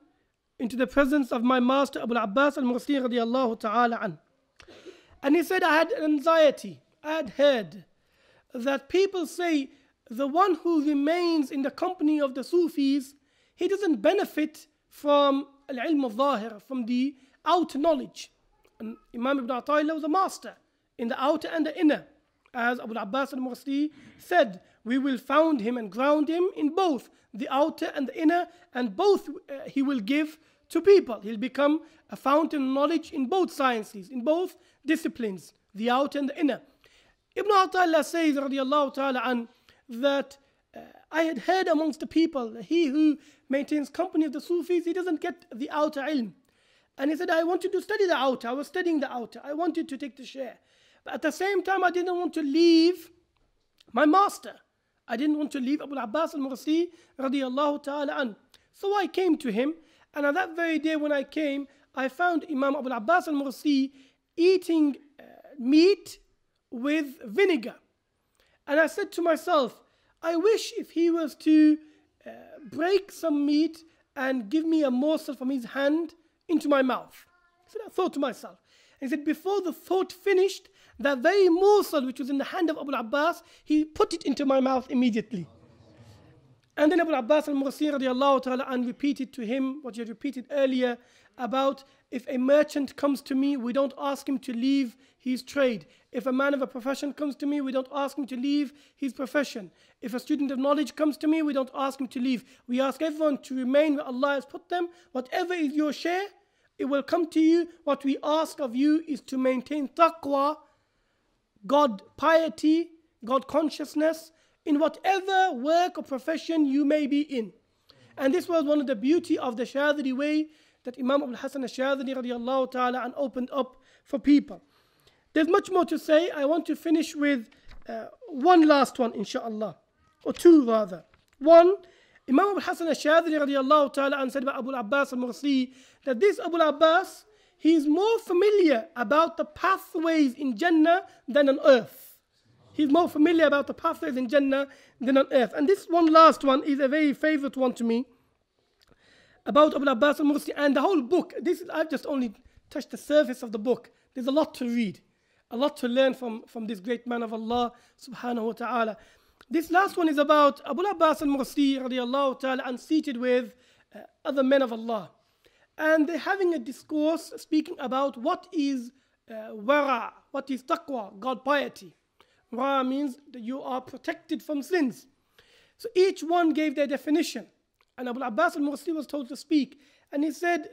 Speaker 1: into the presence of my master Abu Abbas al Mursli radiallahu ta'ala an. And he said, I had anxiety. I had heard that people say the one who remains in the company of the Sufis, he doesn't benefit from al-ilm al-zahir, from the outer knowledge. And Imam Ibn Atayla was a master in the outer and the inner. As Abu Abbas al-Mursi said, we will found him and ground him in both the outer and the inner, and both uh, he will give to people. He'll become a fountain of knowledge in both sciences, in both disciplines, the outer and the inner. Ibn Attallah says, radiallahu ta'ala an, that uh, I had heard amongst the people, that he who maintains company of the Sufis, he doesn't get the outer ilm. And he said, I wanted to study the outer. I was studying the outer. I wanted to take the share. But at the same time, I didn't want to leave my master. I didn't want to leave Abu Abbas al-Mursi radiallahu ta'ala an. So I came to him and on that very day when I came, I found Imam Abu Abbas al-Mursi eating uh, meat with vinegar. And I said to myself, I wish if he was to uh, break some meat and give me a morsel from his hand into my mouth. So I thought to myself. He said, before the thought finished, that very morsel which was in the hand of Abu Abbas, he put it into my mouth immediately. And then Abu Abbas al ta'ala and repeated to him what he had repeated earlier about if a merchant comes to me, we don't ask him to leave his trade. If a man of a profession comes to me, we don't ask him to leave his profession. If a student of knowledge comes to me, we don't ask him to leave. We ask everyone to remain where Allah has put them. Whatever is your share, it will come to you. What we ask of you is to maintain taqwa God piety, God consciousness, in whatever work or profession you may be in. And this was one of the beauty of the Shadri way that Imam Abul Hassan al-Shadri radiallahu ta'ala and opened up for people. There's much more to say. I want to finish with uh, one last one, inshallah, or two rather. One, Imam Abul Hassan al-Shadri radiallahu ta'ala and said about Abu Abbas al-Mursi that this Abu Abbas he is more familiar about the pathways in Jannah than on earth. He's more familiar about the pathways in Jannah than on earth. And this one last one is a very favorite one to me about Abu Abbas al-Mursi and the whole book. This is, I've just only touched the surface of the book. There's a lot to read, a lot to learn from, from this great man of Allah subhanahu wa ta'ala. This last one is about Abu Abbas al-Mursi radiallahu ta'ala and seated with uh, other men of Allah and they're having a discourse speaking about what is uh, wara, what is taqwa, God piety. Wara means that you are protected from sins. So each one gave their definition. And Abu Abbas al Mursi was told to speak. And he said,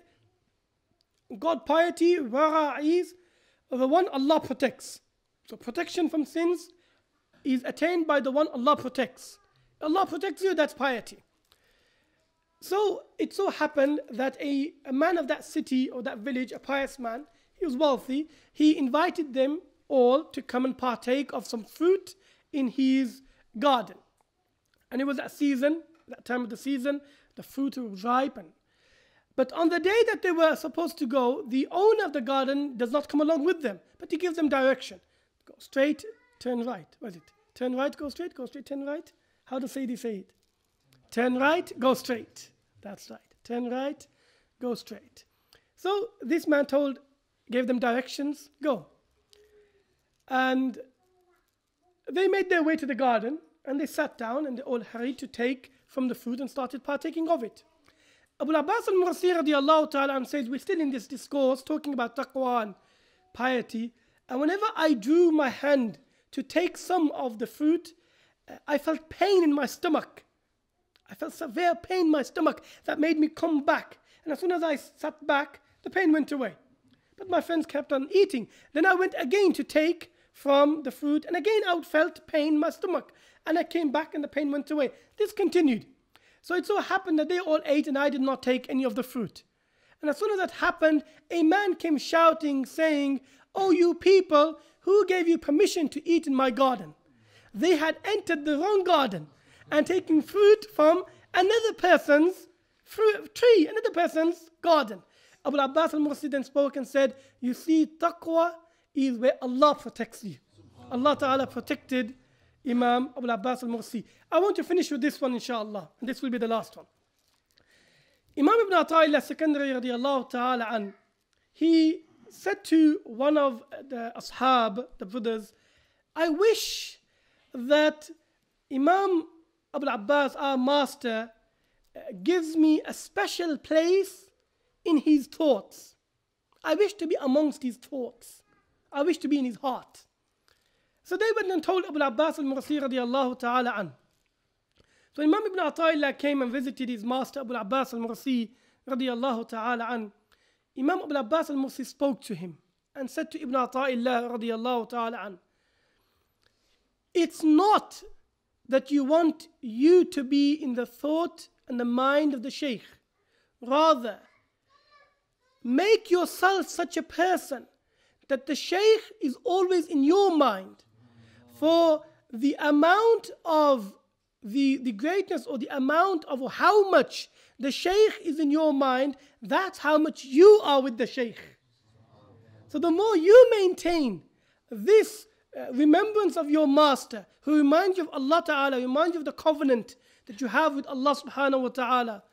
Speaker 1: God piety, wara is the one Allah protects. So protection from sins is attained by the one Allah protects. Allah protects you, that's piety. So it so happened that a, a man of that city or that village, a pious man, he was wealthy, he invited them all to come and partake of some fruit in his garden. And it was that season, that time of the season, the fruit was ripe. And, but on the day that they were supposed to go, the owner of the garden does not come along with them, but he gives them direction. Go straight, turn right. Was it? Turn right, go straight, go straight, turn right. How does Sayyidi say it? Turn right, go straight. That's right. Turn right, go straight. So this man told, gave them directions, go. And they made their way to the garden and they sat down and they all hurried to take from the fruit and started partaking of it. Abu Abbas al-Mursi radiallahu ta'ala says, we're still in this discourse talking about taqwa and piety. And whenever I drew my hand to take some of the fruit, I felt pain in my stomach I felt severe pain in my stomach that made me come back. And as soon as I sat back, the pain went away. But my friends kept on eating. Then I went again to take from the fruit, and again I felt pain in my stomach. And I came back, and the pain went away. This continued. So it so happened that they all ate, and I did not take any of the fruit. And as soon as that happened, a man came shouting, saying, Oh, you people, who gave you permission to eat in my garden? They had entered the wrong garden and taking fruit from another person's fruit, tree, another person's garden. Abu Abbas al-Mursi then spoke and said, you see, taqwa is where Allah protects you. Allah Ta'ala protected Imam Abu Abbas al-Mursi. I want to finish with this one, inshallah. And this will be the last one. Imam Ibn Ata'illah Secondary radiallahu ta'ala an, he said to one of the ashab, the Buddhas, I wish that Imam Abu Abbas, our master, uh, gives me a special place in his thoughts. I wish to be amongst his thoughts. I wish to be in his heart. So they went and told Abu Abbas al-Mursi radiallahu ta'ala an. So Imam ibn Ata'illah came and visited his master Abu Abbas al-Mursi radiallahu ta'ala an. Imam Abu Abbas al-Mursi spoke to him and said to Ibn Ata'illah radiallahu ta'ala an, It's not that you want you to be in the thought and the mind of the Shaykh. Rather, make yourself such a person that the Shaykh is always in your mind. For the amount of the, the greatness or the amount of how much the Shaykh is in your mind, that's how much you are with the Shaykh. So the more you maintain this uh, remembrance of your master, who reminds you of Allah Ta'ala, reminds you of the covenant that you have with Allah Subhanahu Wa Ta'ala.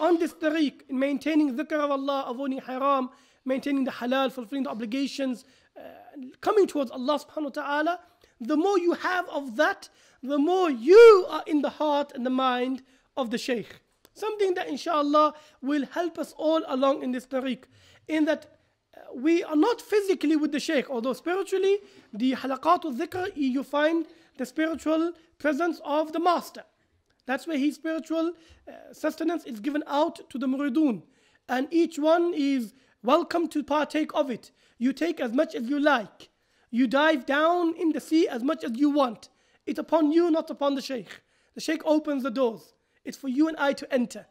Speaker 1: On this tariq, in maintaining dhikr of Allah, avoiding haram, maintaining the halal, fulfilling the obligations, uh, coming towards Allah Subhanahu Wa Ta'ala, the more you have of that, the more you are in the heart and the mind of the shaykh. Something that inshallah will help us all along in this tariq. In that we are not physically with the Shaykh, although spiritually, the al dhikr, you find the spiritual presence of the Master. That's where his spiritual uh, sustenance is given out to the muridun. And each one is welcome to partake of it. You take as much as you like. You dive down in the sea as much as you want. It's upon you, not upon the Shaykh. The Shaykh opens the doors. It's for you and I to enter.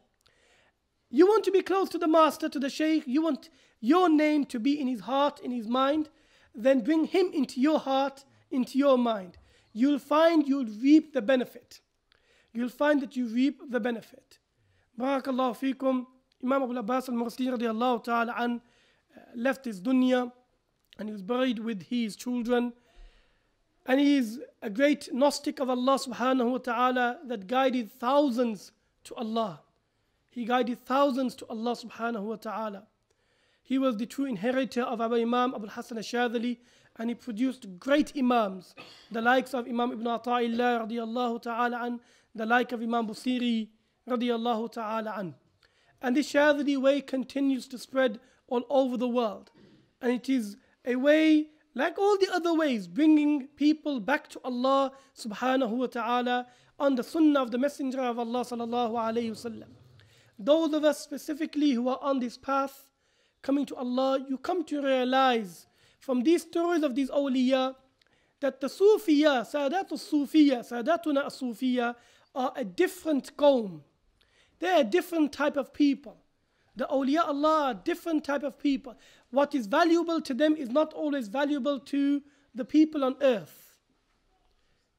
Speaker 1: You want to be close to the Master, to the Shaykh. You want your name to be in his heart, in his mind, then bring him into your heart, into your mind. You'll find you'll reap the benefit. You'll find that you reap the benefit. Barakallahu fikum. Imam Abu Abbas al-Mursi radiallahu ta'ala an uh, left his dunya and he was buried with his children. And he is a great Gnostic of Allah subhanahu wa ta'ala that guided thousands to Allah. He guided thousands to Allah subhanahu wa ta'ala. He was the true inheritor of our Imam Abu Hassan al-Shadhili and he produced great Imams, the likes of Imam Ibn Ata'illah radiallahu ta'ala an, the like of Imam Busiri radiallahu ta'ala an. And this Shadhili way continues to spread all over the world. And it is a way like all the other ways, bringing people back to Allah subhanahu wa ta'ala on the sunnah of the messenger of Allah sallallahu alayhi wasallam. Those of us specifically who are on this path, coming to Allah, you come to realize from these stories of these awliya that the Sufiya, Sadatul sufiya Sadatuna sufiya are a different qawm. They're a different type of people. The awliya Allah are different type of people. What is valuable to them is not always valuable to the people on earth.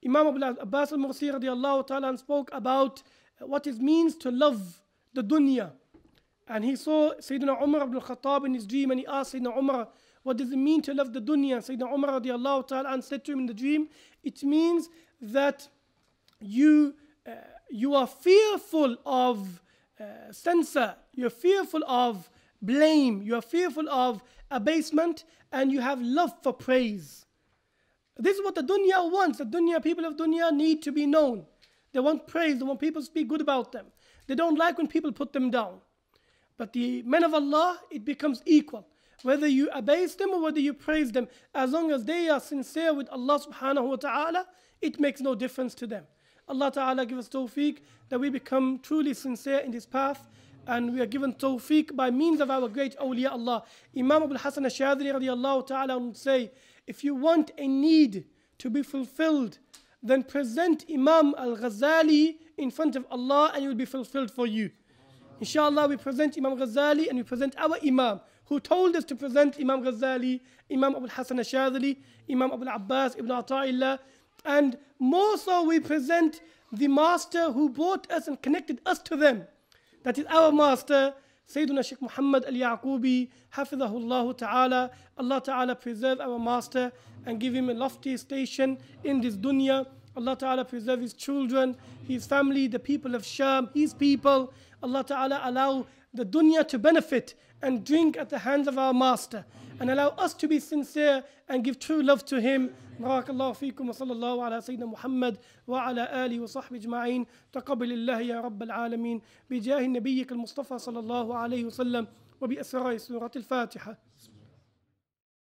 Speaker 1: Imam Abbas al-Mursi radiallahu ta'ala spoke about what it means to love the dunya. And he saw Sayyidina Umar ibn al-Khattab in his dream and he asked Sayyidina Umar, what does it mean to love the dunya? Sayyidina Umar radiallahu ta'ala and said to him in the dream, it means that you, uh, you are fearful of uh, censor, you're fearful of blame, you are fearful of abasement, and you have love for praise. This is what the dunya wants. The dunya, people of dunya need to be known. They want praise, they want people to speak good about them. They don't like when people put them down. But the men of Allah, it becomes equal. Whether you abase them or whether you praise them, as long as they are sincere with Allah subhanahu wa ta'ala, it makes no difference to them. Allah ta'ala give us tawfiq that we become truly sincere in this path and we are given tawfiq by means of our great awliya Allah. Imam Abu Hassan al-Shadri radiallahu ta'ala would say, if you want a need to be fulfilled, then present Imam al-Ghazali in front of Allah and it will be fulfilled for you. Inshallah, we present Imam Ghazali and we present our Imam who told us to present Imam Ghazali, Imam Abu Hassan Ashadili, Imam Abu Abbas, Ibn Ata'illah, and more so we present the master who brought us and connected us to them. That is our master, Sayyidina Sheikh Muhammad Al Yaqubi, Hafizahullah Ta'ala. Allah Ta'ala preserve our master and give him a lofty station in this dunya. Allah Ta'ala preserve his children, his family, the people of Sham, his people. Allah Ta'ala allow the dunya to benefit and drink at the hands of our master and allow us to be sincere and give true love to him بارك الله فيكم وصلى الله على سيدنا محمد وعلى آله وصحبه أجمعين تقبل الله يا رب العالمين بجاه نبيك المصطفى صلى الله عليه وسلم وبأسرار سورة الفاتحة